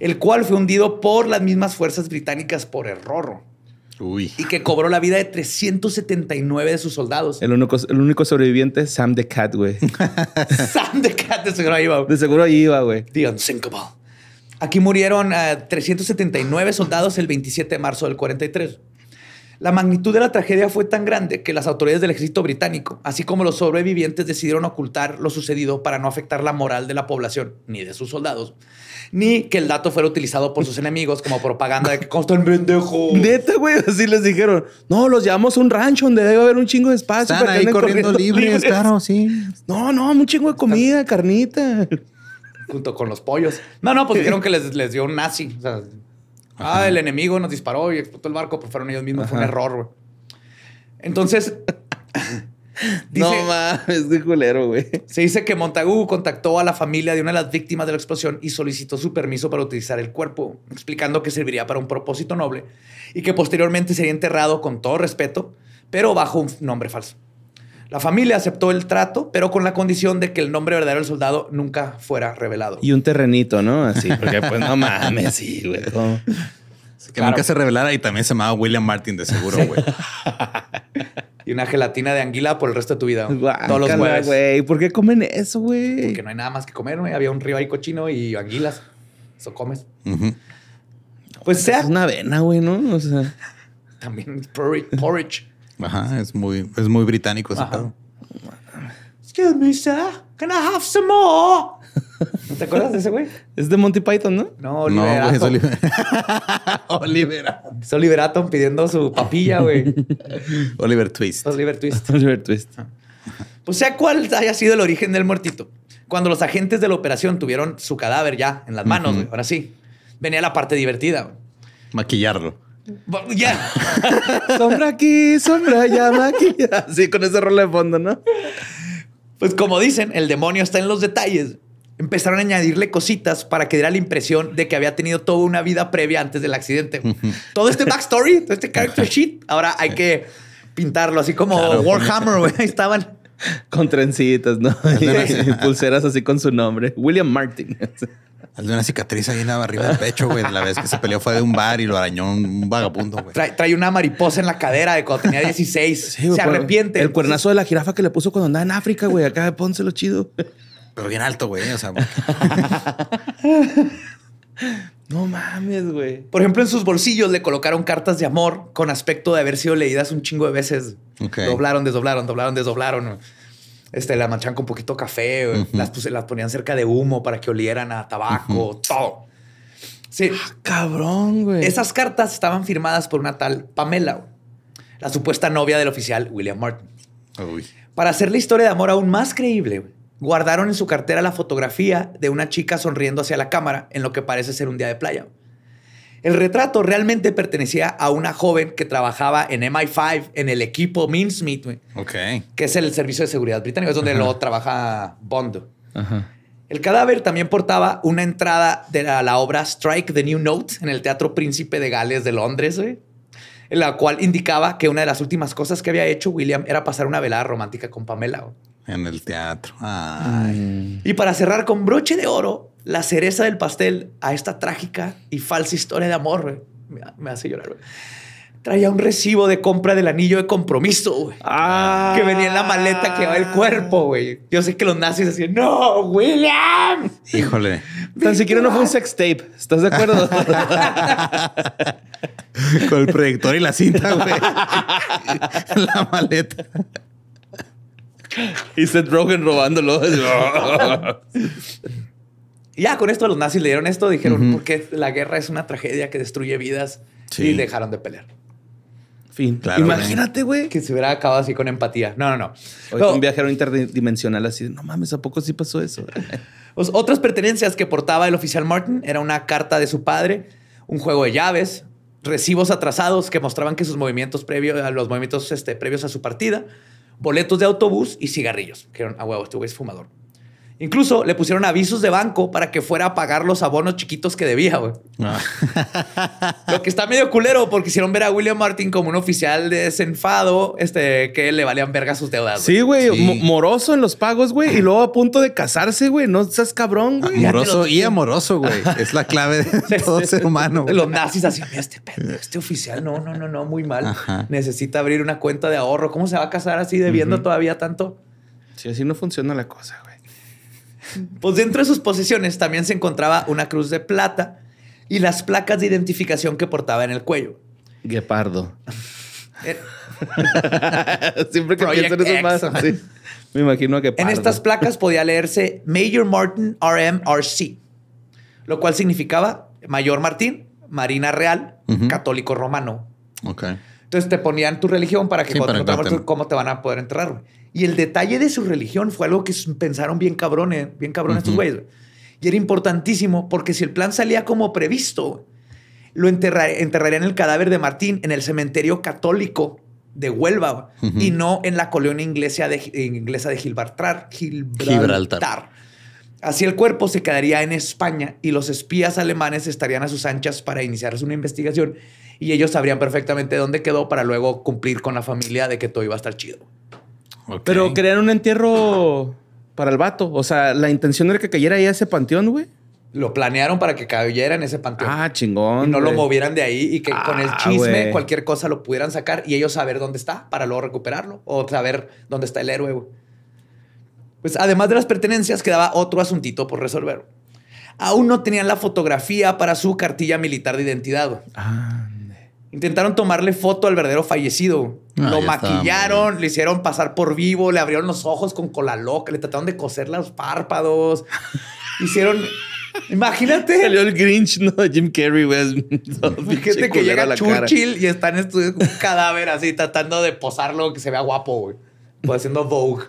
Speaker 1: el cual fue hundido por las mismas fuerzas británicas por error. Y que cobró la vida de 379 de sus soldados.
Speaker 3: El único, el único sobreviviente es Sam the Cat, güey. Sam the Cat, de seguro ahí iba. De
Speaker 1: seguro ahí iba, güey. The Unsinkable. Aquí murieron 379 eh, soldados el 27 de marzo del 43. La magnitud de la tragedia fue tan grande que las autoridades del ejército británico, así como los sobrevivientes, decidieron ocultar lo sucedido para no afectar la moral de la población, ni de sus soldados, ni que el dato fuera utilizado por sus enemigos como propaganda de que constan
Speaker 3: pendejo. Neta, güey, así les dijeron. No, los llevamos a un rancho donde debe haber un chingo de espacio. Están para ahí que corriendo, libres, claro, sí. No, no, un chingo de comida, carnita.
Speaker 1: Junto con los pollos. No, no, pues dijeron que les, les dio un nazi. O sea, Ah, el enemigo nos disparó y explotó el barco, pero pues fueron ellos mismos. Fue un error, güey. Entonces. no mames, qué culero, güey. Se dice que Montagu contactó a la familia de una de las víctimas de la explosión y solicitó su permiso para utilizar el cuerpo, explicando que serviría para un propósito noble y que posteriormente sería enterrado con todo respeto, pero bajo un nombre falso. La familia aceptó el trato, pero con la condición de que el nombre verdadero del soldado nunca fuera revelado.
Speaker 2: Y un terrenito, ¿no? Así, porque pues no mames, sí, güey. Que nunca se revelara y también se llamaba William Martin, de seguro, güey.
Speaker 1: y una gelatina de anguila por el resto de tu vida. Todos los jueves.
Speaker 3: ¿Y ¿Por qué comen eso, güey? Porque no hay nada
Speaker 1: más que comer, güey. Había un río ahí cochino y anguilas. Eso comes. Pues sea. Es una avena, güey, ¿no? O sea. También porridge.
Speaker 2: Ajá, es muy, es muy británico ese pedo.
Speaker 1: Excuse me, sir. Can I have some more? te
Speaker 2: acuerdas de ese güey? Es de Monty Python, ¿no? No, Oliver No, es Oliver...
Speaker 1: Atom Es Atom pidiendo su papilla, güey. Oliver Twist. Oliver Twist. Oliver Twist. Ah. Pues sea cual haya sido el origen del muertito, cuando los agentes de la operación tuvieron su cadáver ya en las manos, ahora sí, venía la parte divertida. Maquillarlo. Ya. sombra aquí, sombra, llama aquí. Así con ese rol de fondo, ¿no? Pues como dicen, el demonio está en los detalles. Empezaron a añadirle cositas para que diera la impresión de que había tenido toda una vida previa antes del accidente. todo este backstory, todo este character sheet, ahora hay que pintarlo así como Warhammer, güey. Ahí estaban.
Speaker 3: con trencitas, ¿no? Y, pulseras así con su nombre. William
Speaker 2: Martin.
Speaker 1: Al de una cicatriz ahí en la arriba del pecho, güey. La
Speaker 2: vez que se peleó fue de un bar y lo arañó un vagabundo, güey.
Speaker 1: Trae, una mariposa en la cadera de cuando tenía 16. se arrepiente. El
Speaker 3: cuernazo de la jirafa que le puso cuando andaba en África, güey. Acá pónselo chido.
Speaker 2: Pero bien alto, güey. O sea, No mames, güey. Por ejemplo, en sus bolsillos
Speaker 1: le colocaron cartas de amor con aspecto de haber sido leídas un chingo de veces. Doblaron, desdoblaron, doblaron, desdoblaron. Este, la manchan con poquito café, las, las, ponían cerca de humo para que olieran a tabaco, todo. Sí. Ah, cabrón, güey. Esas cartas estaban firmadas por una tal Pamela, la supuesta novia del oficial William Martin. Para hacer la historia de amor aún más creíble, guardaron en su cartera la fotografía de una chica sonriendo hacia la cámara en lo que parece ser un día de playa. El retrato realmente pertenecía a una joven que trabajaba en MI5, en el equipo Minsmith, okay. que es el servicio de seguridad británico, es donde lo trabaja Bond. El cadáver también portaba una entrada de la, obra Strike the New Note en el Teatro Príncipe de Gales de Londres, en la cual indicaba que una de las últimas cosas que había hecho William era pasar una velada romántica con Pamela. En
Speaker 2: el teatro. Mm.
Speaker 1: Y para cerrar con broche de oro, la cereza del pastel a esta trágica y falsa historia de amor, me, me hace llorar, güey. Traía un recibo de compra del anillo de compromiso, Ah. Que venía en la maleta que va el cuerpo, güey. Yo sé que los nazis decían, no, William.
Speaker 3: Híjole. Tan siquiera no fue un sex tape. ¿Estás de acuerdo?
Speaker 2: Con el proyector y la cinta, güey. la maleta.
Speaker 3: y Seth Rogen robándolo.
Speaker 1: ya con esto los nazis le dieron esto, dijeron, porque la guerra es una tragedia que destruye vidas y dejaron de pelear. Fin.
Speaker 3: Imagínate,
Speaker 1: güey. Que se hubiera acabado así con empatía.
Speaker 3: No, no, no. Un viajero interdimensional así, no mames, ¿a poco sí pasó eso? Pues,
Speaker 1: otras pertenencias que portaba el oficial Martin era una carta de su padre, un juego de llaves, recibos atrasados que mostraban que sus movimientos previos, los movimientos este, previos a su partida, boletos de autobús y cigarrillos. Que eran, ah, huevo, este es fumador. Incluso le pusieron avisos de banco para que fuera a pagar los abonos chiquitos que debía, güey. Ah. Lo que está medio culero porque hicieron ver a William Martin como un oficial desenfado, este, que le valían verga sus deudas. Sí, güey,
Speaker 3: moroso en los pagos, güey, y luego a punto de casarse, güey, no seas cabrón,
Speaker 2: güey. Amoroso y amoroso, güey. Es la clave de todo ser humano. Los nazis
Speaker 1: hacían, este este oficial, no, no, no, no, muy mal. Necesita abrir una cuenta de ahorro. ¿Cómo se va a casar así debiendo todavía tanto? Sí, así no funciona la cosa, güey. Pues dentro de sus posesiones también se encontraba una cruz de plata y las placas de identificación que portaba en el cuello. Guepardo. Siempre que pienso en esos más, me imagino que En estas placas podía leerse Major Martin RMRC, lo cual significaba Mayor Martín, Marina Real, Católico Romano. Okay. Entonces te ponían tu religión para que cuando cómo te van a poder enterrar. Y el detalle de su religión fue algo que pensaron bien cabrones, bien cabrones Y era importantísimo porque si el plan salía como previsto, lo enterraría en el cadáver de Martín en el cementerio católico de Huelva y no en la colonia inglesa de, eh, inglesa de Gibraltar, Así el cuerpo se quedaría en España y los espías alemanes estarían a sus anchas para iniciar una investigación y ellos sabrían perfectamente dónde quedó para luego cumplir con la familia de que todo iba a estar chido.
Speaker 3: Pero crearon un entierro para el vato. O sea, la intención era que cayera ahí a ese
Speaker 1: panteón, güey. Lo planearon para que cayera en ese panteón. Ah, chingón. Y no lo movieran de ahí y que ah, con el chisme, cualquier cosa lo pudieran sacar y ellos saber dónde está para luego recuperarlo o saber dónde está el héroe, güey. Pues además de las pertenencias, quedaba otro asuntito por resolver. Aún no tenían la fotografía para su cartilla militar de identidad. Ah. Intentaron tomarle foto al verdadero fallecido. Ah, lo maquillaron, le hicieron pasar por vivo, le abrieron los ojos con cola loca, le trataron de coser los párpados. hicieron. Imagínate. Salió el Grinch, ¿no? Jim Carrey, güey. Fíjate que llega Churchill y está en un cadáver así, tratando de posarlo, que se vea guapo, güey. Pues haciendo Vogue.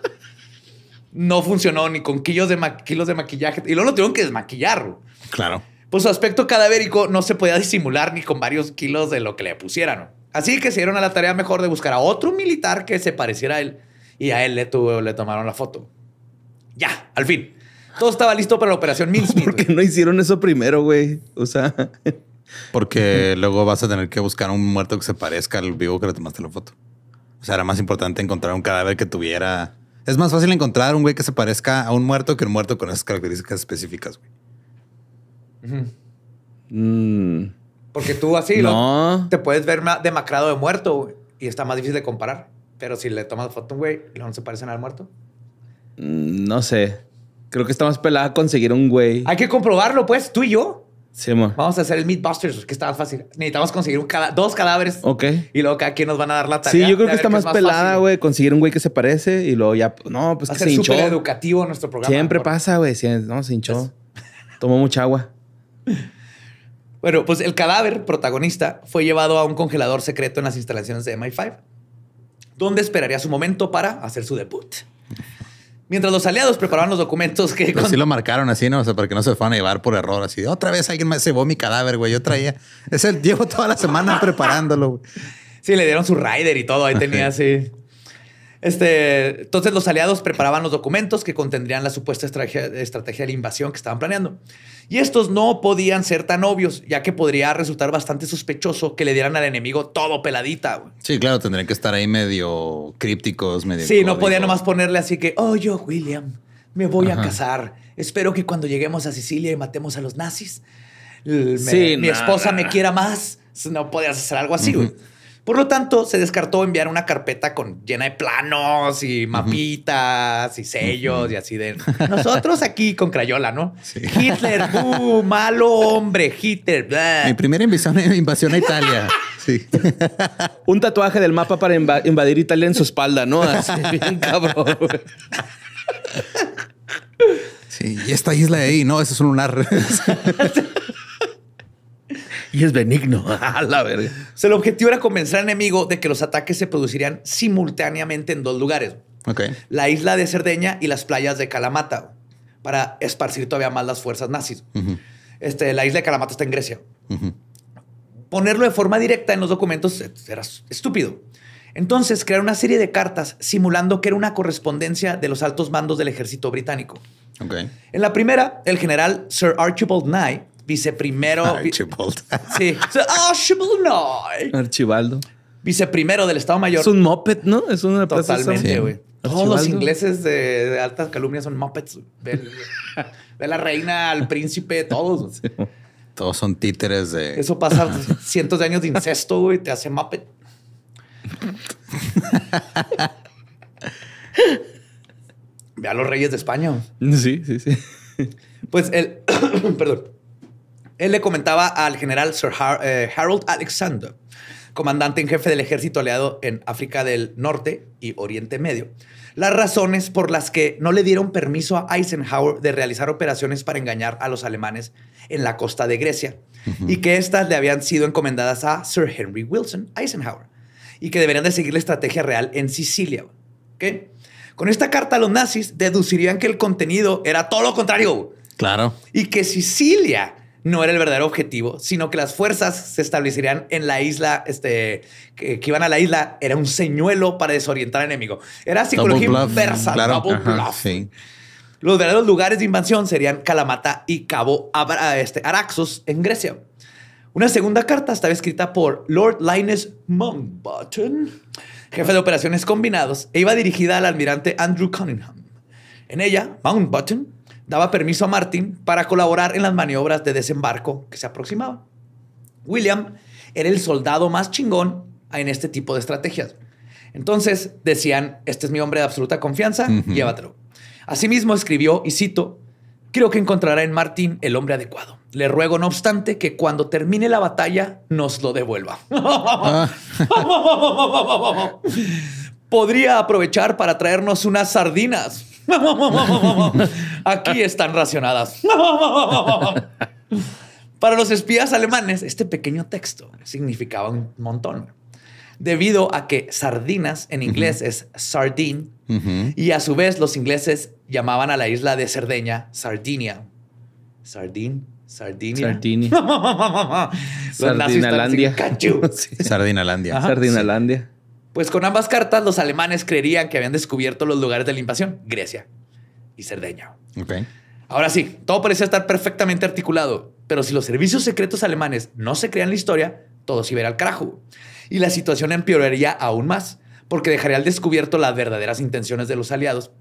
Speaker 1: No funcionó ni con kilos de, kilos de maquillaje. Y luego lo tuvieron que desmaquillar, Claro. Pues su aspecto cadavérico no se podía disimular ni con varios kilos de lo que le pusieran. Así que se dieron a la tarea mejor de buscar a otro militar que se pareciera a él. Y a él le, le tomaron la foto.
Speaker 2: Ya, al fin.
Speaker 1: Todo estaba listo para la operación
Speaker 2: Mills. ¿Por qué
Speaker 3: no hicieron eso primero, güey? O sea...
Speaker 2: Porque luego vas a tener que buscar a un muerto que se parezca al vivo que le tomaste la foto. O sea, era más importante encontrar un cadáver que tuviera... Es más fácil encontrar un güey que se parezca a un muerto que un muerto con esas características específicas, güey.
Speaker 1: Porque tú así no. te puedes ver demacrado de muerto y está más difícil de comparar. Pero si le tomas foto, güey, no se parecen al muerto.
Speaker 3: Mm, no sé. Creo que está más pelada conseguir un güey.
Speaker 1: Hay que comprobarlo, pues, tú y yo. Sí, amor. Vamos a hacer el Meatbusters, que está fácil. Necesitamos conseguir dos cadáveres. Ok. Y luego cada quien nos van a dar la tarea. Sí, yo creo que está más, pelada,
Speaker 3: güey, conseguir un güey que se parece y luego ya. Pues, no, pues Va que ser se
Speaker 1: educativo nuestro programa. Siempre
Speaker 3: pasa, güey. No, se hinchó. Tomó mucha agua.
Speaker 1: Bueno, pues el cadáver protagonista fue llevado a un congelador secreto en las instalaciones de MI5, donde esperaría su momento para hacer su debut.
Speaker 2: Mientras los aliados preparaban los documentos que... sí lo marcaron así, ¿no? O sea, para que no se fueran a llevar por error. Así otra vez alguien me cebó mi cadáver, güey. Yo traía... Es el... Llevo toda la semana preparándolo, güey. Sí, le dieron su rider y todo. Ahí tenía así... Este,
Speaker 1: entonces los aliados preparaban los documentos que contendrían la supuesta estrategia, de la invasión que estaban planeando. Y estos no podían ser tan obvios, ya que podría resultar bastante sospechoso que le
Speaker 2: dieran al enemigo todo peladita. Sí, claro, tendrían que estar ahí medio crípticos, medio... Sí, no podían nomás
Speaker 1: ponerle así que, oye, oh, yo, William, me voy a casar. Espero que cuando lleguemos a Sicilia y matemos a los nazis, mi esposa me quiera más. No podías hacer algo así, güey. Por lo tanto, se descartó enviar una carpeta con, llena de planos y mapitas y sellos y así de nosotros aquí con Crayola, ¿no? Hitler, uh, malo hombre, Hitler. Mi primera invasión, invasión a Italia.
Speaker 3: Sí. Un tatuaje del mapa para invadir Italia en su espalda, ¿no? Así bien cabrón.
Speaker 2: Sí, y esta isla de ahí, no, eso es un lunar y es benigno.
Speaker 1: la verdad. el objetivo era convencer al enemigo de que los ataques se producirían simultáneamente en dos lugares. La isla de Cerdeña y las playas de Calamata para esparcir todavía más las fuerzas nazis. este, la isla de Calamata está en Grecia. Ponerlo de forma directa en los documentos era estúpido. Entonces crear una serie de cartas simulando que era una correspondencia de los altos mandos del ejército británico.
Speaker 2: En
Speaker 1: la primera, el general Sir Archibald Nye viceprimero. Archibald. Sí. Archibald ah,
Speaker 3: Archibaldo.
Speaker 1: Viceprimero del Estado Mayor. Es un moped,
Speaker 3: ¿no? Es una Totalmente, güey.
Speaker 1: Todos los ingleses de, altas calumnias son Muppets. De, la reina al príncipe, todos.
Speaker 2: Todos son títeres de.
Speaker 1: Eso pasa cientos de años de incesto, güey. Te hace moped. Ve a los reyes de España.
Speaker 3: Sí, sí, sí.
Speaker 1: Pues el. perdón. Él le comentaba al general Sir eh, Harold Alexander, comandante en jefe del ejército aliado en África del Norte y Oriente Medio, las razones por las que no le dieron permiso a Eisenhower de realizar operaciones para engañar a los alemanes en la costa de Grecia y que éstas le habían sido encomendadas a Sir Henry Wilson Eisenhower y que deberían de seguir la estrategia real en Sicilia. ¿Okay? Con esta carta los nazis deducirían que el contenido era todo lo contrario. Claro. Y que Sicilia no era el verdadero objetivo, sino que las fuerzas se establecerían en la isla, este, que, iban a la isla, era un señuelo para desorientar al enemigo. Era psicología inversa, Los verdaderos lugares de invasión serían Calamata y Cabo ah, este, Araxos en Grecia. Una segunda carta estaba escrita por Lord Linus Mountbatten, jefe de operaciones combinados, e iba dirigida al almirante Andrew Cunningham. En ella, Mountbatten daba permiso a Martin para colaborar en las maniobras de desembarco que se aproximaban. William era el soldado más chingón en este tipo de estrategias. Entonces decían, este es mi hombre de absoluta confianza, llévatelo. Asimismo escribió, y cito, creo que encontrará en Martin el hombre adecuado. Le ruego, no obstante, que cuando termine la batalla nos lo devuelva. Ah. Podría aprovechar para traernos unas sardinas. Aquí están racionadas. Para los espías alemanes, este pequeño texto significaba un montón. Debido a que sardinas en inglés es sardine y a su vez los ingleses llamaban a la isla de Cerdeña Sardinia. Sardine,
Speaker 2: Sardinia.
Speaker 1: Sardinalandia.
Speaker 2: Sardinalandia.
Speaker 1: Pues con ambas cartas, los alemanes creerían que habían descubierto los lugares de la invasión, Grecia y Cerdeña. Okay. Ahora sí, todo parecía estar perfectamente articulado, pero si los servicios secretos alemanes no se crean la historia, todo se iba al carajo. Y la situación empeoraría aún más, porque dejaría al descubierto las verdaderas intenciones de los aliados.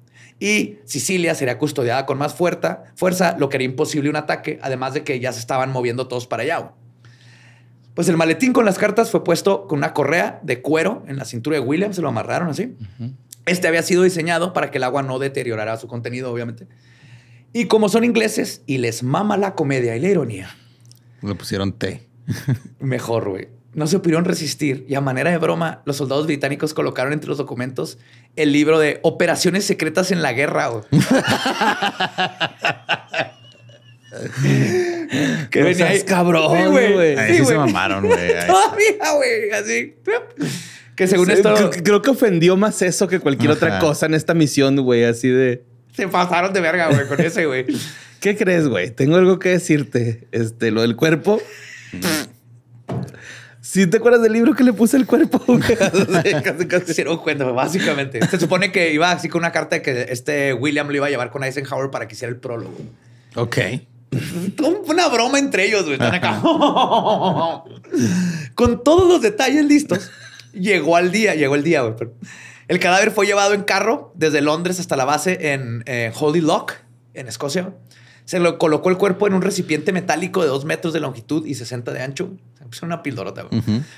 Speaker 1: Y Sicilia sería custodiada con más fuerza, fuerza, lo que haría imposible un ataque, además de que ya se estaban moviendo todos para allá. Pues el maletín con las cartas fue puesto con una correa de cuero en la cintura de Williams, se lo amarraron así. Este había sido diseñado para que el agua no deteriorara su contenido, obviamente. Y como son ingleses y les mama la comedia y la ironía.
Speaker 2: Le pusieron té.
Speaker 1: Mejor, güey. No se pudieron resistir y a manera de broma, los soldados británicos colocaron entre los documentos el libro de Operaciones Secretas en la Guerra. que no cabrón, güey. Ahí sí, se mamaron, güey. Todavía, güey. Así. Que
Speaker 3: según esto. Creo, que ofendió más eso que cualquier otra cosa en esta misión, güey. Así de.
Speaker 1: Se pasaron de verga, güey, con ese,
Speaker 3: güey. ¿Qué crees, güey? Tengo algo que decirte. Este, lo del cuerpo. Si te acuerdas del libro que le puse el cuerpo,
Speaker 1: casi, casi hicieron un básicamente. Se supone que iba así con una carta que este William lo iba a llevar con Eisenhower para que hiciera el prólogo. Ok. una broma entre ellos, güey. Con todos los detalles listos, llegó al día, llegó el día, güey. El cadáver fue llevado en carro desde Londres hasta la base en eh, Holy Lock, en Escocia. Se lo colocó el cuerpo en un recipiente metálico de 2 metros de longitud y 60 de ancho. una pildorota.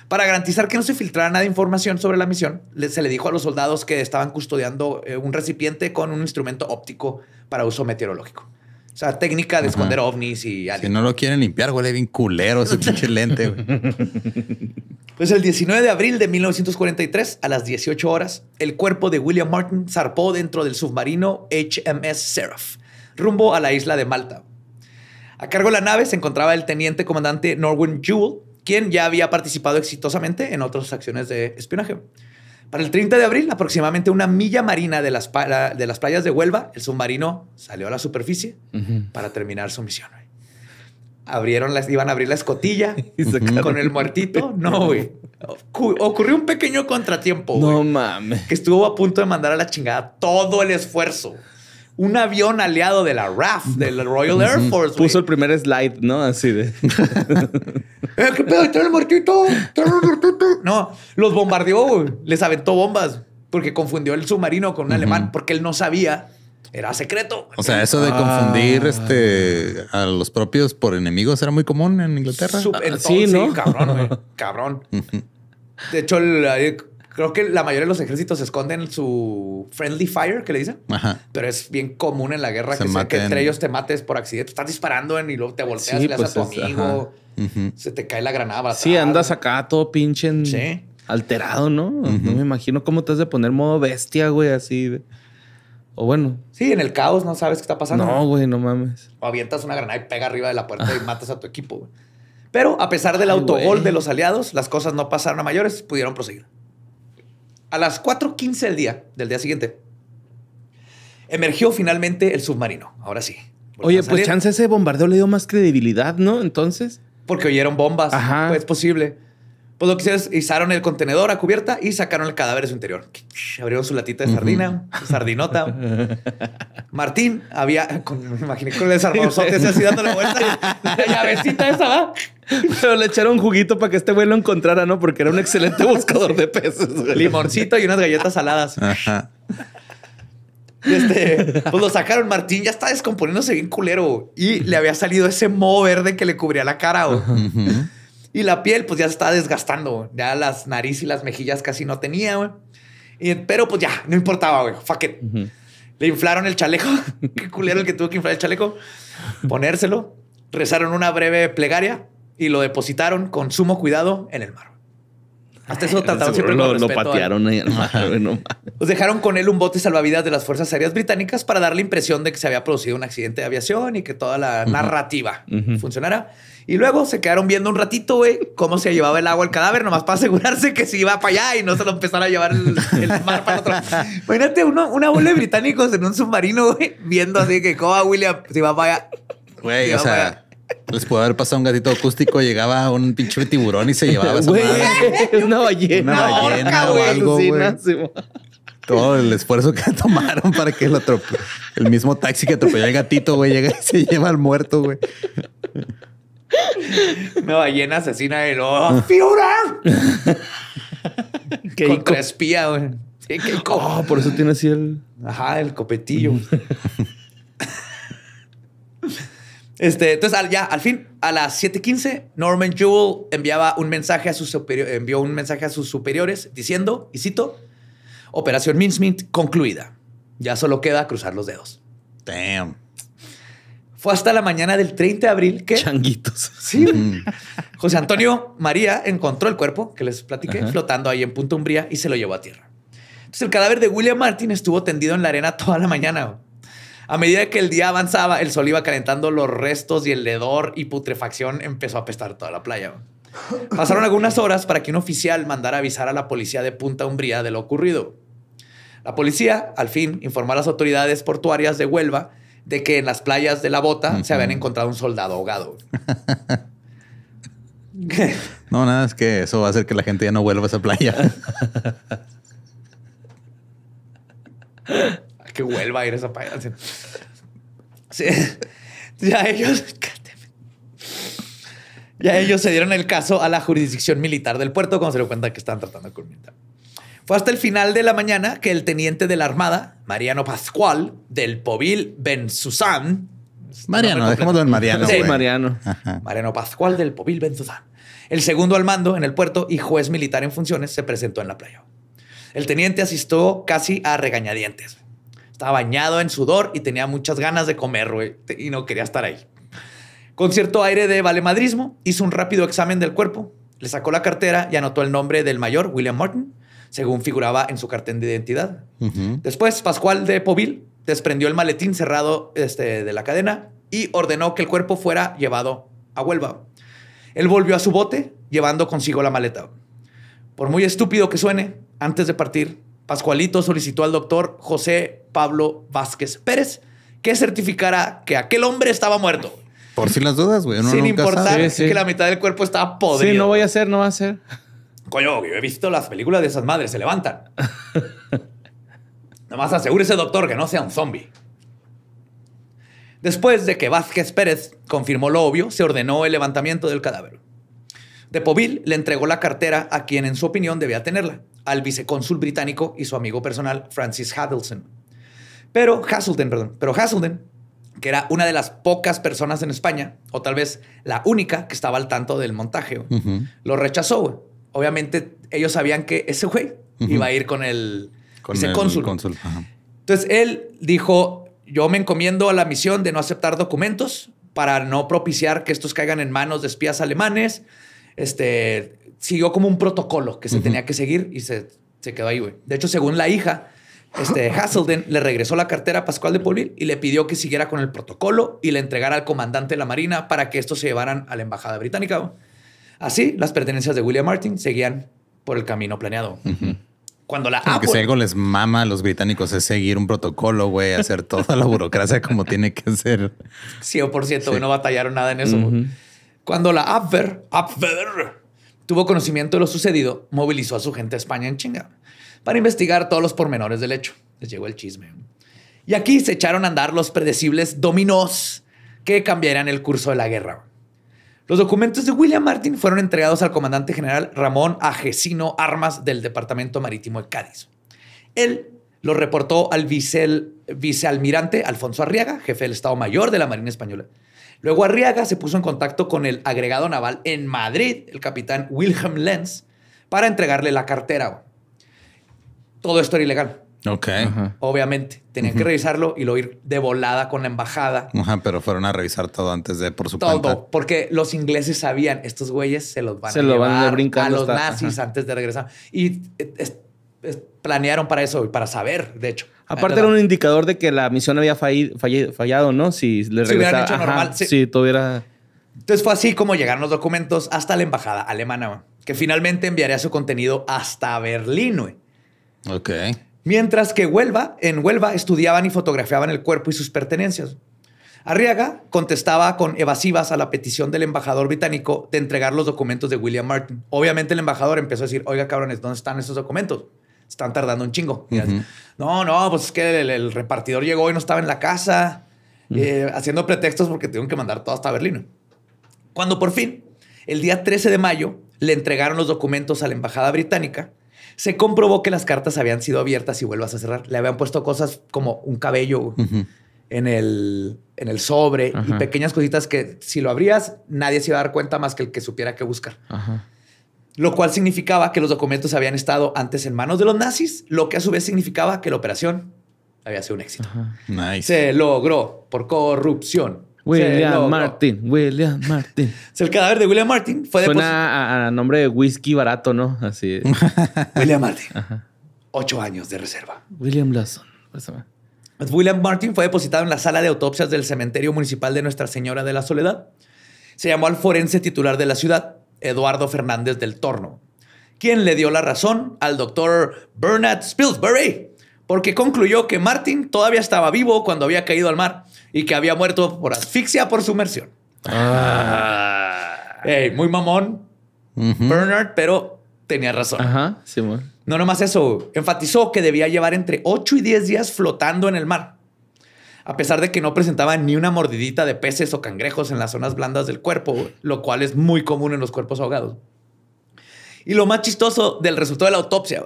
Speaker 1: Para garantizar que no se filtrara nada de información sobre la misión, se le dijo a los soldados que estaban custodiando eh, un recipiente con un instrumento óptico para uso meteorológico. O sea, técnica de esconder
Speaker 2: ovnis y algo. Si no lo quieren limpiar, huele bien culero ese pinche lente,
Speaker 1: Pues el 19 de abril de 1943, a las 18 horas, el cuerpo de William Martin zarpó dentro del submarino HMS Seraph, rumbo a la isla de Malta. A cargo de la nave se encontraba el teniente comandante Norwin Jewell, quien ya había participado exitosamente en otras acciones de espionaje. Para el 30 de abril, aproximadamente una milla marina de las, de las playas de Huelva, el submarino salió a la superficie para terminar su misión. Abrieron las, iban a abrir la escotilla con el muertito. No, güey. Ocurrió un pequeño contratiempo. No mames. Que estuvo a punto de mandar a la chingada todo el esfuerzo un avión aliado de la RAF, del Royal Air Force. Puso el primer slide, ¿no? Así de. Eh, ¿Qué pedo? el martito. No, los bombardeó, les aventó bombas porque confundió el submarino con un alemán porque él no sabía. Era secreto.
Speaker 2: O sea, eso de ah. confundir este a los propios por enemigos era muy común en Inglaterra. Ah, sí, Cabrón, Cabrón.
Speaker 1: De hecho, el, eh, Creo que la mayoría de los ejércitos esconden su friendly fire, que le dicen. Ajá. Pero es bien común en la guerra que, entre ellos te mates por accidente. Estás disparando y luego te volteas y le haces a pues tu amigo. Se te cae la granada. Sí,
Speaker 3: andas acá todo pinche alterado, ¿no? No me imagino cómo te has de poner modo bestia, güey, así. O bueno.
Speaker 1: Sí, en el caos no sabes qué está pasando. No,
Speaker 3: güey, no mames.
Speaker 1: O avientas una granada y pega arriba de la puerta y matas a tu equipo. Pero a pesar del autogol de los aliados, las cosas no pasaron a mayores, pudieron proseguir. A las 4.15 del día, del día siguiente, emergió finalmente el submarino. Ahora sí.
Speaker 3: Oye, pues chance ese bombardeo le
Speaker 1: dio más credibilidad, ¿no? Entonces. Porque oyeron bombas. Pues, es posible. Pues lo que hicieron es izaron el contenedor a cubierta y sacaron el cadáver de su interior. Abrieron su latita de sardina, sardinota. Martín había, me imaginé con el desarmadorzote así dándole vuelta, la llavecita esa va. Pero le echaron juguito para que este güey lo encontrara, ¿no? Porque era un excelente buscador de peces. Limoncito y unas galletas saladas. Ajá. Este, pues lo sacaron. Martín ya está descomponiéndose bien culero y le había salido ese moho verde que le cubría la cara. Güey. Y la piel, pues ya se estaba desgastando, Ya las nariz y las mejillas casi no tenía, pero pues ya, no importaba, güey. Fuck Le inflaron el chaleco. Qué culero el que tuvo que inflar el chaleco. Ponérselo. Rezaron una breve plegaria y lo depositaron con sumo cuidado en el mar. Hasta eso trataron siempre lo, lo patearon el pues, dejaron con él un bote salvavidas de las Fuerzas Aéreas Británicas para dar la impresión de que se había producido un accidente de aviación y que toda la narrativa funcionara. Y luego se quedaron viendo un ratito, güey, cómo se llevaba el agua al cadáver, nomás para asegurarse que se iba para allá y no se lo empezara a llevar el, mar para otro. Imagínate uno, una de británicos en un submarino, güey, viendo así que cómo oh, William se iba para allá.
Speaker 2: Güey, o sea. Les pudo haber pasado un gatito acústico, llegaba un pinche tiburón y se llevaba esa madre.
Speaker 3: Una ballena. Una ballena o algo,
Speaker 2: todo el esfuerzo que tomaron para que lo atropelle. El mismo taxi que atropelló al gatito, güey, llega y se lleva al muerto, güey.
Speaker 1: Una ballena asesina de los ¡Oh,
Speaker 3: ¡Führer!
Speaker 1: Qué espía, güey. qué oh, por eso tiene así el. Ajá, el copetillo. Este, entonces, ya, al fin, a las 7:15, Norman Jewell enviaba un mensaje a sus envió un mensaje a sus superiores diciendo, y cito, Operación Mincemeat concluida. Ya solo queda cruzar los dedos. Damn. Fue hasta la mañana del 30 de abril que... Changuitos. Sí. Mm. José Antonio María encontró el cuerpo que les platiqué flotando ahí en Punta Umbría y se lo llevó a tierra. Entonces el cadáver de William Martin estuvo tendido en la arena toda la mañana. A medida que el día avanzaba, el sol iba calentando los restos y el hedor y putrefacción empezó a apestar toda la playa. Pasaron algunas horas para que un oficial mandara avisar a la policía de Punta Umbría de lo ocurrido. La policía, al fin, informó a las autoridades portuarias de Huelva de que en las playas de la bota se habían encontrado un soldado
Speaker 2: ahogado. no, nada, es que eso va a hacer que la gente ya no vuelva a esa playa.
Speaker 1: que vuelva a ir a esa playa. Ya ellos. Ya ellos se dieron el caso a la jurisdicción militar del puerto cuando se dio cuenta que estaban tratando de culminar. Fue hasta el final de la mañana que el teniente de la Armada, Mariano Pascual, del Povil Ben Susan,
Speaker 2: Mariano, dejémoslo Don Mariano. Mariano.
Speaker 1: Mariano Pascual del Povil Susan. El segundo al mando en el puerto y juez militar en funciones se presentó en la playa. El teniente asistió casi a regañadientes. Estaba bañado en sudor y tenía muchas ganas de comer, y no quería estar ahí. Con cierto aire de valemadrismo, hizo un rápido examen del cuerpo, le sacó la cartera y anotó el nombre del mayor, William Morton, según figuraba en su cartel de identidad. Después, Pascual de Povil desprendió el maletín cerrado este, de la cadena y ordenó que el cuerpo fuera llevado a Huelva. Él volvió a su bote llevando consigo la maleta. Por muy estúpido que suene, antes de partir, Pascualito solicitó al doctor José Pablo Vázquez Pérez que certificara que aquel hombre estaba muerto. Por
Speaker 3: si las dudas, güey. Sin importar que la
Speaker 1: mitad del cuerpo estaba podrido. Sí, no
Speaker 3: voy a hacer, no va a hacer.
Speaker 1: Coño, yo he visto las películas de esas madres, se levantan. Nomás asegúrese, doctor, que no sea un zombie. Después de que Vázquez Pérez confirmó lo obvio, se ordenó el levantamiento del cadáver. Depovil le entregó la cartera a quien en su opinión debía tenerla, al vicecónsul británico y su amigo personal Francis Haddleton. Pero Hasselden, perdón, pero Haselden, que era una de las pocas personas en España, o tal vez la única que estaba al tanto del montaje, lo rechazó obviamente ellos sabían que ese güey iba a ir con el,
Speaker 2: cónsul. Entonces
Speaker 1: él dijo, yo me encomiendo a la misión de no aceptar documentos para no propiciar que estos caigan en manos de espías alemanes. Este, siguió como un protocolo que se tenía que seguir y se, se quedó ahí, güey. De hecho, según la hija, este, Hasselden le regresó la cartera a Pascual de Polville y le pidió que siguiera con el protocolo y le entregara al comandante de la Marina para que estos se llevaran a la embajada británica. Así, las pertenencias de William Martin seguían por el camino planeado. Cuando la Apple... aunque si algo
Speaker 2: les mama a los británicos es seguir un protocolo, güey, hacer toda la burocracia como tiene que ser.
Speaker 1: 100%, no batallaron nada en eso. Cuando la Abwehr, tuvo conocimiento de lo sucedido, movilizó a su gente a España en chinga para investigar todos los pormenores del hecho. Les llegó el chisme. Y aquí se echaron a andar los predecibles dominós que cambiarían el curso de la guerra. Los documentos de William Martin fueron entregados al comandante general Ramón Ajecino Armas del Departamento Marítimo de Cádiz. Él los reportó al vicealmirante Alfonso Arriaga, jefe del Estado Mayor de la Marina Española. Luego Arriaga se puso en contacto con el agregado naval en Madrid, el capitán Wilhelm Lenz, para entregarle la cartera. Todo esto era ilegal. Ok. Obviamente, tenían que revisarlo y lo ir de volada con la embajada.
Speaker 2: Ajá, pero fueron a revisar todo antes de, por supuesto. Todo,
Speaker 1: porque los ingleses sabían, estos güeyes se los van a lo llevar van a, los nazis antes de regresar. Y eh, planearon para eso y para saber, de hecho. Aparte era un
Speaker 3: indicador de que la misión había fallado, ¿no? Si le regresaba. Si hecho normal. sí.
Speaker 1: Entonces fue así como llegaron los documentos hasta la embajada alemana, que finalmente enviaría su contenido hasta Berlín, güey. Ok. Mientras que en Huelva estudiaban y fotografiaban el cuerpo y sus pertenencias. Arriaga contestaba con evasivas a la petición del embajador británico de entregar los documentos de William Martin. Obviamente el embajador empezó a decir, oiga cabrones, ¿dónde están esos documentos? Están tardando un chingo. No, no, pues es que el, repartidor llegó y no estaba en la casa, eh, haciendo pretextos porque tuvieron que mandar todo hasta Berlín. Cuando por fin, el día 13 de mayo, le entregaron los documentos a la embajada británica, se comprobó que las cartas habían sido abiertas y vuelvas a cerrar. Le habían puesto cosas como un cabello en, el, en el sobre y pequeñas cositas que si lo abrías, nadie se iba a dar cuenta más que el que supiera qué buscar. lo cual significaba que los documentos habían estado antes en manos de los nazis, lo que a su vez significaba que la operación había sido un éxito. Se logró por corrupción. William Martin,
Speaker 3: William Martin. el cadáver de William Martin fue depositado a, nombre de whisky barato, ¿no? Así. William Martin.
Speaker 1: Ocho años de reserva.
Speaker 3: William Lawson.
Speaker 1: William Martin fue depositado en la sala de autopsias del cementerio municipal de Nuestra Señora de la Soledad. Se llamó al forense titular de la ciudad, Eduardo Fernández del Torno, quien le dio la razón al doctor Bernard Spilsbury, porque concluyó que Martin todavía estaba vivo cuando había caído al mar y que había muerto por asfixia por sumersión. Ah. muy mamón, Bernard, pero tenía razón. Ajá, No nomás eso, enfatizó que debía llevar entre 8 y 10 días flotando en el mar. A pesar de que no presentaba ni una mordidita de peces o cangrejos en las zonas blandas del cuerpo, lo cual es muy común en los cuerpos ahogados. Y lo más chistoso del resultado de la autopsia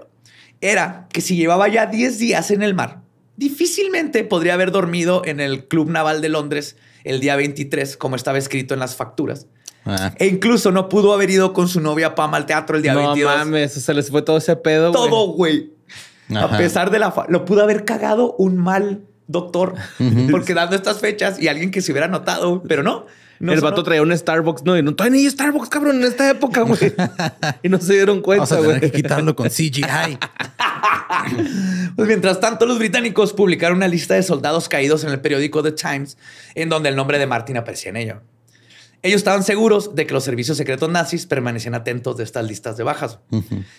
Speaker 1: era que si llevaba ya 10 días en el mar, difícilmente podría haber dormido en el Club Naval de Londres el día 23, como estaba escrito en las facturas. Ah. E incluso no pudo haber ido con su novia Pama al teatro el día 22. No mames, se les fue todo ese pedo. Todo, güey. A pesar de la... Lo pudo haber cagado un mal doctor, porque dando estas fechas y alguien que se hubiera notado, pero no el vato traía un Starbucks, no, y no, todavía ni Starbucks, cabrón, en esta época, güey. y no se dieron
Speaker 3: cuenta,
Speaker 2: que quitarlo con CGI.
Speaker 1: pues mientras tanto, los británicos publicaron una lista de soldados caídos en el periódico The Times, en donde el nombre de Martin aparecía en ello. Ellos estaban seguros de que los servicios secretos nazis permanecían atentos de estas listas de bajas.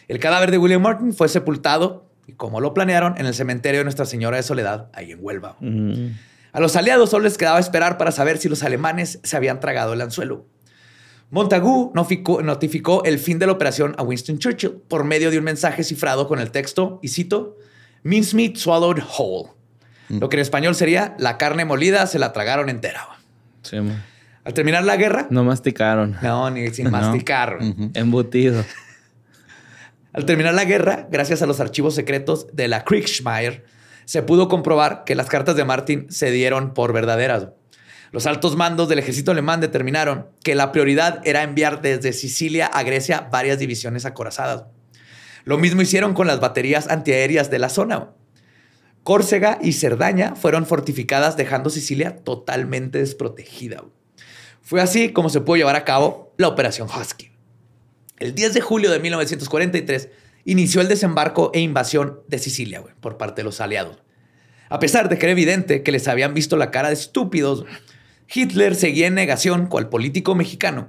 Speaker 1: El cadáver de William Martin fue sepultado, y como lo planearon, en el cementerio de Nuestra Señora de Soledad, ahí en Huelva. Mm. A los aliados solo les quedaba esperar para saber si los alemanes se habían tragado el anzuelo. Montagu notificó el fin de la operación a Winston Churchill por medio de un mensaje cifrado con el texto, y cito, Mincemeat swallowed whole. Mm. Lo que en español sería, la carne molida se la tragaron entera. Al terminar la guerra... No masticaron. No, ni sin masticaron. Embutido. Al terminar la guerra, gracias a los archivos secretos de la Kriegsmeier, se pudo comprobar que las cartas de Martin se dieron por verdaderas. Los altos mandos del ejército alemán determinaron que la prioridad era enviar desde Sicilia a Grecia varias divisiones acorazadas. Lo mismo hicieron con las baterías antiaéreas de la zona. Córcega y Cerdaña fueron fortificadas dejando Sicilia totalmente desprotegida. Fue así como se pudo llevar a cabo la Operación Husky. El 10 de julio de 1943, inició el desembarco e invasión de Sicilia güey, por parte de los aliados. A pesar de que era evidente que les habían visto la cara de estúpidos, Hitler seguía en negación el político mexicano.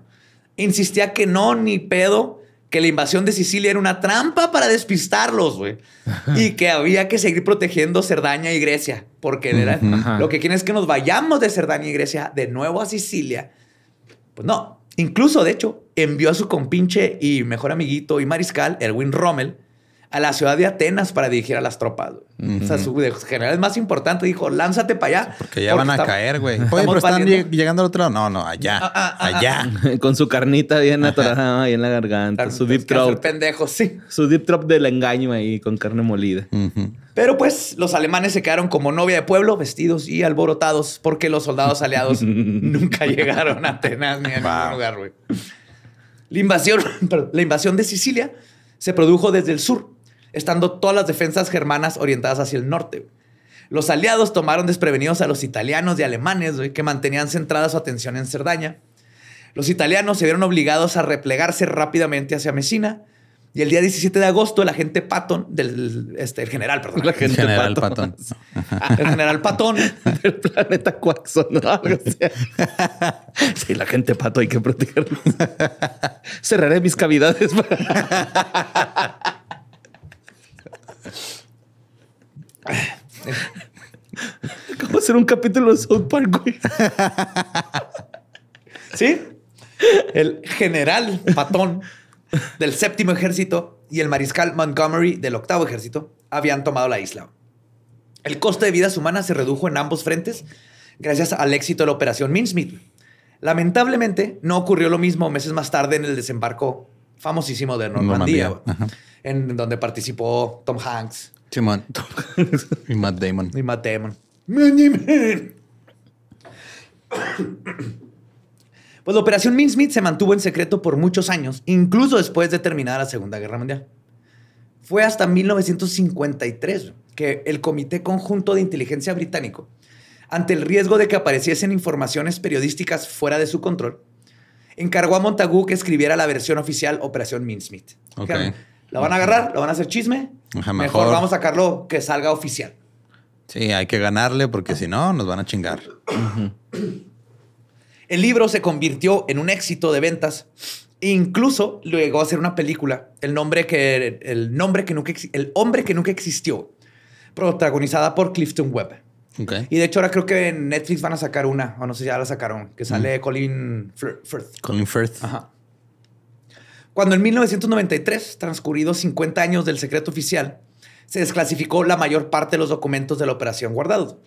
Speaker 1: Insistía que no, ni pedo, que la invasión de Sicilia era una trampa para despistarlos, güey. y que había que seguir protegiendo Cerdaña y Grecia, porque lo que quieren es que nos vayamos de Cerdaña y Grecia de nuevo a Sicilia. Pues no, incluso de hecho, envió a su compinche y mejor amiguito y mariscal, Erwin Rommel, a la ciudad de Atenas para dirigir a las tropas. O sea, su general más importante dijo, lánzate para allá. Porque ya van a caer, güey. Oye, pero están
Speaker 2: llegando al otro lado. No, no, allá. Ah, ah,
Speaker 1: ah, allá.
Speaker 3: Con su carnita bien atorada ahí en la garganta. su deep drop
Speaker 1: pendejo, sí. Su deep drop
Speaker 3: del engaño ahí con carne molida.
Speaker 1: Pero pues los alemanes se quedaron como novia de pueblo, vestidos y alborotados, porque los soldados aliados nunca llegaron a Atenas ni a ningún lugar, güey. La invasión, la invasión de Sicilia se produjo desde el sur, estando todas las defensas germanas orientadas hacia el norte. Los aliados tomaron desprevenidos a los italianos y alemanes que mantenían centrada su atención en Cerdaña. Los italianos se vieron obligados a replegarse rápidamente hacia Messina y el día 17 de agosto, el agente Patton, del este, el general, perdón. El general Patton. Ah, el general Patton. del planeta Quaxon. ¿no? sí, la
Speaker 3: gente Pato hay que protegerlo. Cerraré mis cavidades.
Speaker 1: ¿Cómo hacer un capítulo de South Park, güey? ¿Sí? El general Patón del séptimo ejército y el mariscal Montgomery del octavo ejército habían tomado la isla. El coste de vidas humanas se redujo en ambos frentes gracias al éxito de la operación Minsmith. Lamentablemente, no ocurrió lo mismo meses más tarde en el desembarco famosísimo de Normandía, en donde participó Tom Hanks.
Speaker 2: Y Matt Damon.
Speaker 1: Pues la operación Minsmith se mantuvo en secreto por muchos años, incluso después de terminar la Segunda Guerra Mundial. Fue hasta 1953 que el Comité Conjunto de Inteligencia Británico, ante el riesgo de que apareciesen informaciones periodísticas fuera de su control, encargó a Montagu que escribiera la versión oficial Operación Minsmith. Okay. La van a agarrar, la van a hacer chisme.
Speaker 2: Mejor. mejor. vamos
Speaker 1: a sacarlo que salga oficial.
Speaker 2: Sí, hay que ganarle porque si no, nos van a chingar.
Speaker 1: El libro se convirtió en un éxito de ventas. Incluso llegó a ser una película, el nombre que el nombre que nunca el hombre que nunca existió, protagonizada por Clifton Webb. Y de hecho ahora creo que en Netflix van a sacar una, o no sé si ya la sacaron, que sale mm. Colin Firth.
Speaker 2: Colin Firth. Ajá.
Speaker 1: Cuando en 1993, transcurridos 50 años del secreto oficial, se desclasificó la mayor parte de los documentos de la operación Guardado.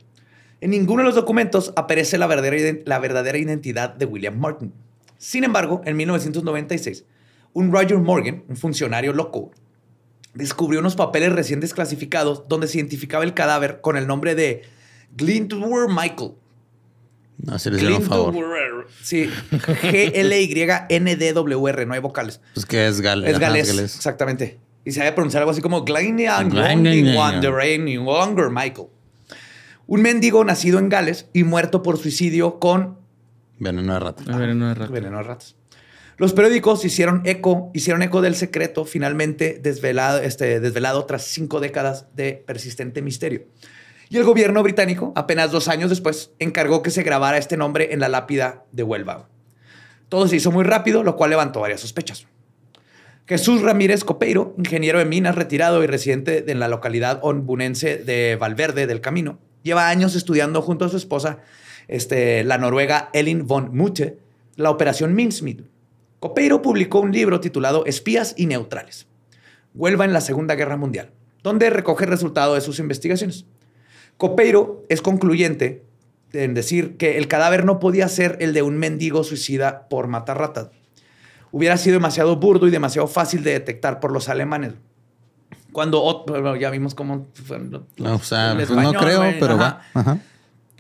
Speaker 1: En ninguno de los documentos aparece la verdadera, identidad de William Martin. Sin embargo, en 1996, un Roger Morgan, un funcionario loco, descubrió unos papeles recién desclasificados donde se identificaba el cadáver con el nombre de Glintwur Michael.
Speaker 2: No, se les un favor.
Speaker 1: Sí, G-L-Y-N-D-W-R, no hay vocales.
Speaker 2: Pues que es galés. Es galés,
Speaker 1: exactamente. Y se había pronunciar algo así como Glintwur Michael. Un mendigo nacido en Gales y muerto por suicidio con...
Speaker 2: Veneno de ratas. veneno de
Speaker 1: ratas. Los periódicos hicieron eco, hicieron eco del secreto finalmente desvelado, este, desvelado tras cinco décadas de persistente misterio. Y el gobierno británico, apenas dos años después, encargó que se grabara este nombre en la lápida de Huelva. Todo se hizo muy rápido, lo cual levantó varias sospechas. Jesús Ramírez Copeiro, ingeniero de minas retirado y residente de la localidad onbunense de Valverde del Camino, Lleva años estudiando junto a su esposa, este, la noruega Elin von Mutte, la operación Minsmith. Copeiro publicó un libro titulado Espías y Neutrales, Huelva en la Segunda Guerra Mundial, donde recoge el resultado de sus investigaciones. Copeiro es concluyente en decir que el cadáver no podía ser el de un mendigo suicida por matar ratas. Hubiera sido demasiado burdo y demasiado fácil de detectar por los alemanes. Cuando otro, ya vimos cómo
Speaker 2: creo, pero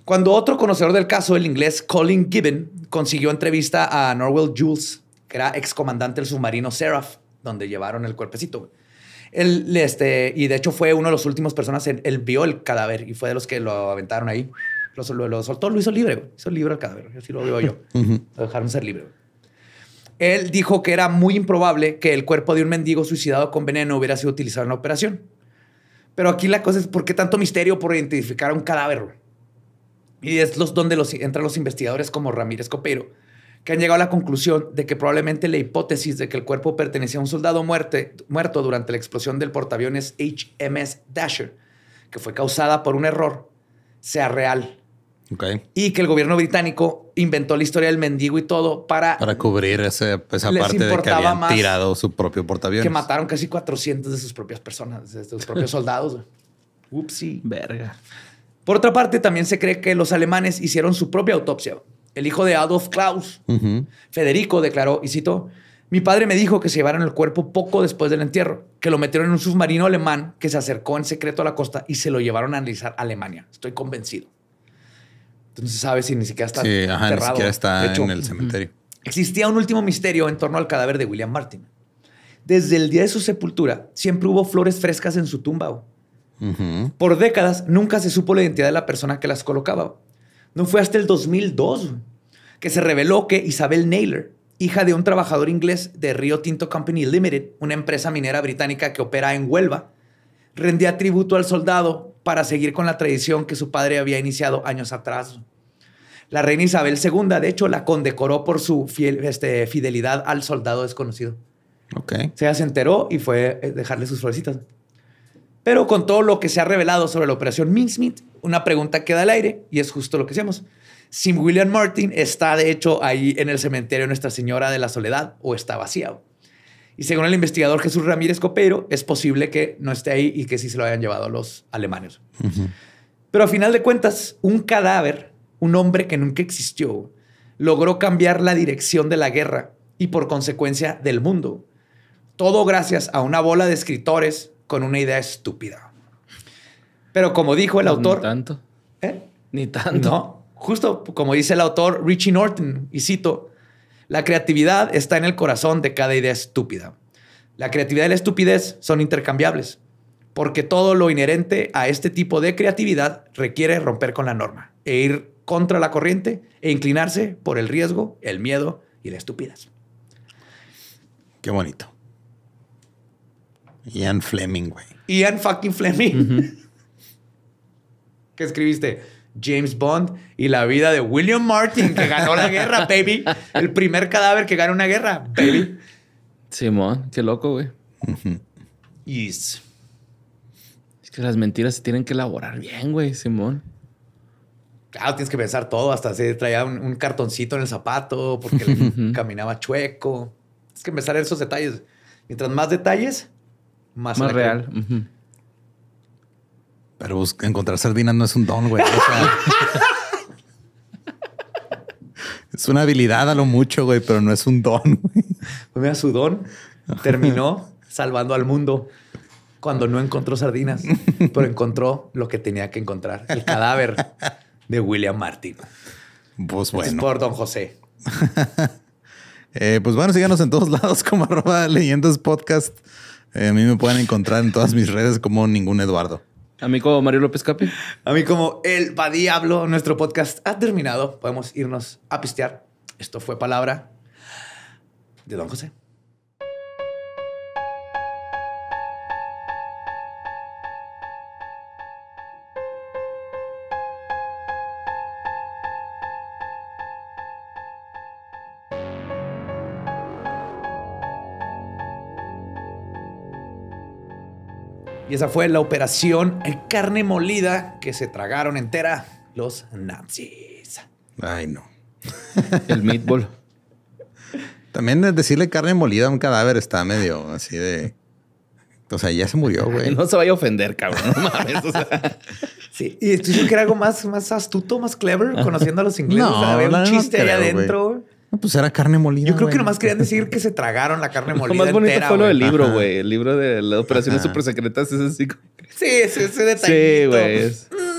Speaker 1: Cuando otro conocedor del caso, el inglés Colin Gibbon, consiguió entrevista a Norwell Jules, que era excomandante del submarino Seraph, donde llevaron el cuerpecito. este, y de hecho fue uno de los últimos personas, él vio el cadáver y fue de los que lo aventaron ahí. Lo, soltó, lo hizo libre, hizo libre el cadáver, así lo veo yo. lo dejaron ser libre. Él dijo que era muy improbable que el cuerpo de un mendigo suicidado con veneno hubiera sido utilizado en la operación. Pero aquí la cosa es por qué tanto misterio por identificar un cadáver. Y es los, donde los, entran los investigadores como Ramírez Copero, que han llegado a la conclusión de que probablemente la hipótesis de que el cuerpo pertenecía a un soldado muerto durante la explosión del portaaviones HMS Dasher, que fue causada por un error, sea real y que el gobierno británico inventó la historia del mendigo y todo para...
Speaker 2: Para cubrir esa parte de que habían tirado su propio portaaviones. Que
Speaker 1: mataron casi 400 de sus propias personas, de sus propios soldados. Upsi. Verga. Por otra parte, también se cree que los alemanes hicieron su propia autopsia. El hijo de Adolf Klaus, Federico, declaró, y citó, mi padre me dijo que se llevaron el cuerpo poco después del entierro, que lo metieron en un submarino alemán que se acercó en secreto a la costa y se lo llevaron a analizar a Alemania. Estoy convencido. Entonces sabe si ni siquiera está sí, ni siquiera está hecho, en el cementerio. Existía un último misterio en torno al cadáver de William Martin. Desde el día de su sepultura, siempre hubo flores frescas en su tumba. Por décadas, nunca se supo la identidad de la persona que las colocaba. No fue hasta el 2002 que se reveló que Isabel Naylor, hija de un trabajador inglés de Rio Tinto Company Limited, una empresa minera británica que opera en Huelva, rendía tributo al soldado para seguir con la tradición que su padre había iniciado años atrás. La reina Isabel II, de hecho, la condecoró por su este, fidelidad al soldado desconocido. Ok. Se, se enteró y fue a eh, dejarle sus florecitas. Pero con todo lo que se ha revelado sobre la operación Minsmith, una pregunta queda al aire y es justo lo que decíamos: ¿si William Martin está, de hecho, ahí en el cementerio Nuestra Señora de la Soledad o está vacío. Y según el investigador Jesús Ramírez Copero, es posible que no esté ahí y que sí se lo hayan llevado los alemanes. Pero a final de cuentas, un cadáver, un hombre que nunca existió, logró cambiar la dirección de la guerra y por consecuencia del mundo. Todo gracias a una bola de escritores con una idea estúpida. Pero como dijo el autor... Ni tanto. ¿Eh? Ni tanto. justo como dice el autor Richie Norton, y cito, la creatividad está en el corazón de cada idea estúpida. La creatividad y la estupidez son intercambiables, porque todo lo inherente a este tipo de creatividad requiere romper con la norma e ir contra la corriente e inclinarse por el riesgo, el miedo y la estupidez.
Speaker 2: Qué bonito. Ian Fleming, güey.
Speaker 1: Ian fucking Fleming. ¿Qué escribiste? James Bond y la vida de William Martin, que ganó la guerra, baby. El primer cadáver que gana una guerra, baby.
Speaker 3: Simón, qué loco, güey. Y Es que las mentiras se tienen que elaborar bien, güey, Simón.
Speaker 1: Claro, tienes que pensar todo, hasta se traía un, cartoncito en el zapato porque caminaba chueco. Es que pensar esos detalles. Mientras más detalles, más, real.
Speaker 2: Pero encontrar sardinas no es un don, güey. es una habilidad a lo mucho, güey, pero no es un don. Pues
Speaker 1: mira, su don terminó salvando al mundo cuando no encontró sardinas, pero encontró lo que tenía que encontrar, el cadáver de William Martin.
Speaker 2: Pues bueno. por
Speaker 1: don José.
Speaker 2: Eh, pues bueno, síganos en todos lados como arroba leyendas podcast. Eh, a mí me pueden encontrar en todas mis redes como ningún Eduardo.
Speaker 1: A mí como Mario López Capi. A mí como El Va Diablo. Nuestro podcast ha terminado. Podemos irnos a pistear. Esto fue Palabra de Don José. esa fue la operación carne molida que se tragaron entera los nazis.
Speaker 2: Ay, no. El meatball. También decirle carne molida a un cadáver está medio así de. O sea, ya se murió, güey. No se vaya a ofender, cabrón. No mames. sí. Y estoy que era algo más,
Speaker 1: más astuto, más clever, conociendo a los ingleses. No, Había un chiste ahí adentro pues era carne molida. Yo creo que nomás querían decir que se tragaron la carne molida. Lo más bonito fue lo del libro,
Speaker 3: güey. El libro de las operaciones súper secretas es así.
Speaker 1: Sí, ese, detalle. Sí, güey.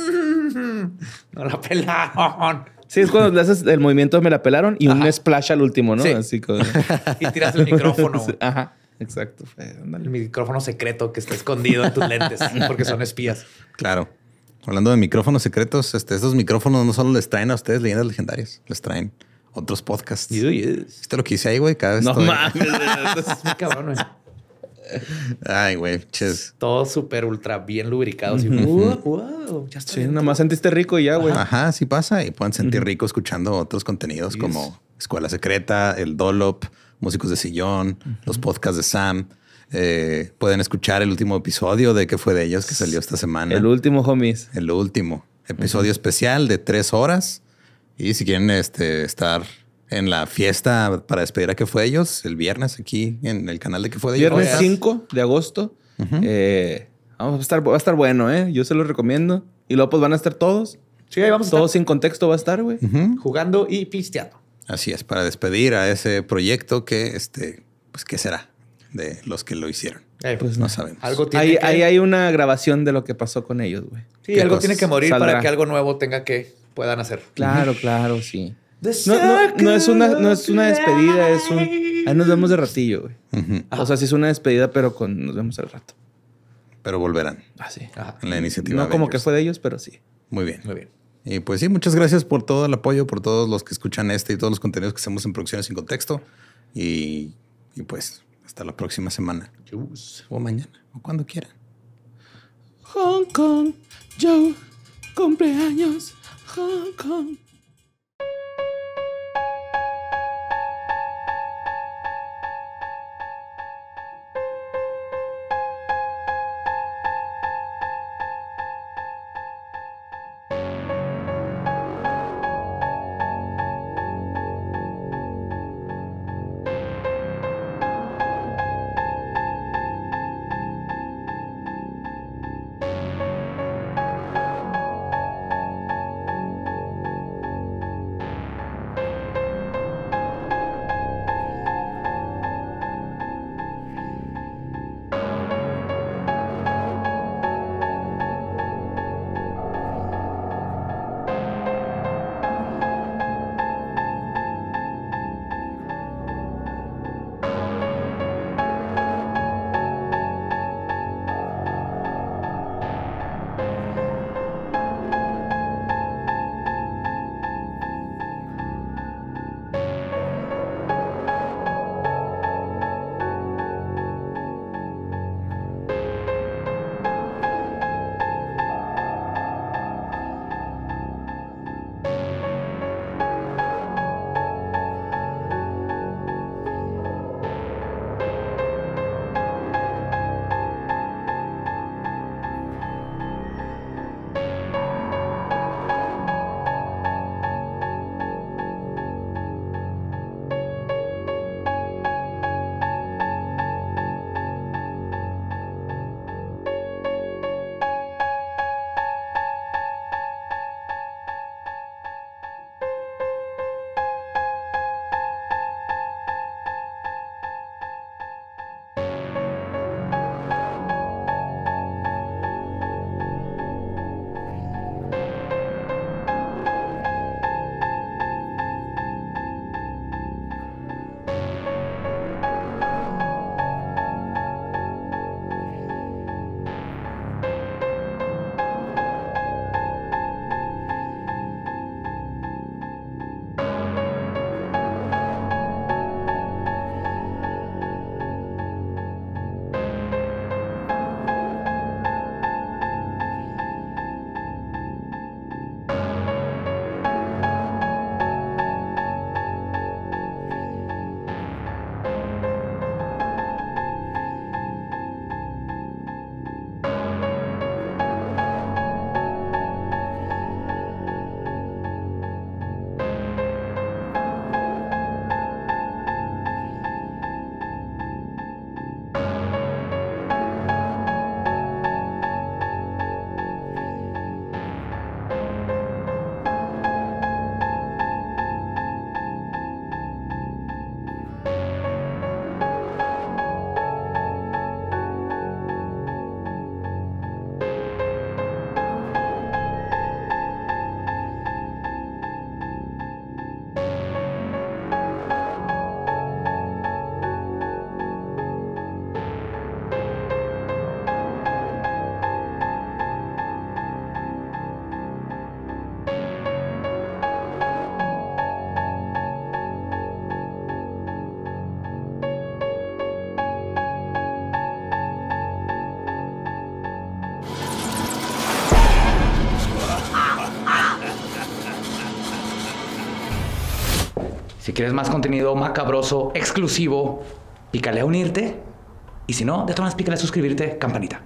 Speaker 3: No la pelaron. Sí, es cuando haces el movimiento me la pelaron y un splash al último, ¿no?
Speaker 1: Sí. Así y tiras el micrófono. Ajá. Exacto. El micrófono secreto que está escondido en tus lentes porque son espías.
Speaker 2: Claro. Hablando de micrófonos secretos, este, estos micrófonos no solo les traen a ustedes leyendas legendarias, les traen otros podcasts. lo que hice ahí, güey? Cada vez No mames.
Speaker 1: es cabrón, güey.
Speaker 2: Ay, güey, ches. Todo súper ultra bien lubricado.
Speaker 1: Y ya
Speaker 2: estoy... Sí, nada más sentiste rico y ya, güey. Ajá. sí pasa. Y pueden sentir rico escuchando otros contenidos como Escuela Secreta, El Dolop, Músicos de Sillón, los podcasts de Sam. Eh, pueden escuchar el último episodio de que fue de ellos que salió esta semana. El último, homies. El último. Episodio especial de tres horas y si quieren este, estar en la fiesta para despedir a que fue ellos, el viernes aquí en el canal de que fue de ellos. Viernes 5 de agosto.
Speaker 3: Eh, vamos a estar, va a estar bueno, ¿eh? Yo se lo recomiendo. Y luego pues van a estar todos. Sí, ahí vamos. todos estar. sin contexto va a estar, güey. Jugando y pisteando.
Speaker 2: Así es, para despedir a ese proyecto que, este, pues, ¿qué será de los que lo hicieron?
Speaker 3: Eh, pues no, sabemos. Algo ahí, hay una grabación de lo que pasó con ellos, güey.
Speaker 2: Sí, algo tiene que morir para que algo nuevo
Speaker 1: tenga que puedan hacer. Claro,
Speaker 3: claro, sí.
Speaker 1: No,
Speaker 2: es
Speaker 3: una, no es una despedida, es un. Ahí nos vemos de ratillo, O sea, sí es una despedida, pero con nos vemos al rato.
Speaker 2: Pero volverán. Ah, sí. En la iniciativa. No como que
Speaker 3: fue de ellos, pero sí.
Speaker 2: Muy bien. Muy bien. Y pues sí, muchas gracias por todo el apoyo, por todos los que escuchan este y todos los contenidos que hacemos en Producciones Sin Contexto. Y, pues hasta la próxima semana. O mañana, o cuando quieran.
Speaker 3: Hong Kong, yo, cumpleaños. come, come.
Speaker 1: quieres más contenido macabroso, exclusivo, pícale a unirte. Y si no, de todas maneras, pícale a suscribirte,
Speaker 3: campanita.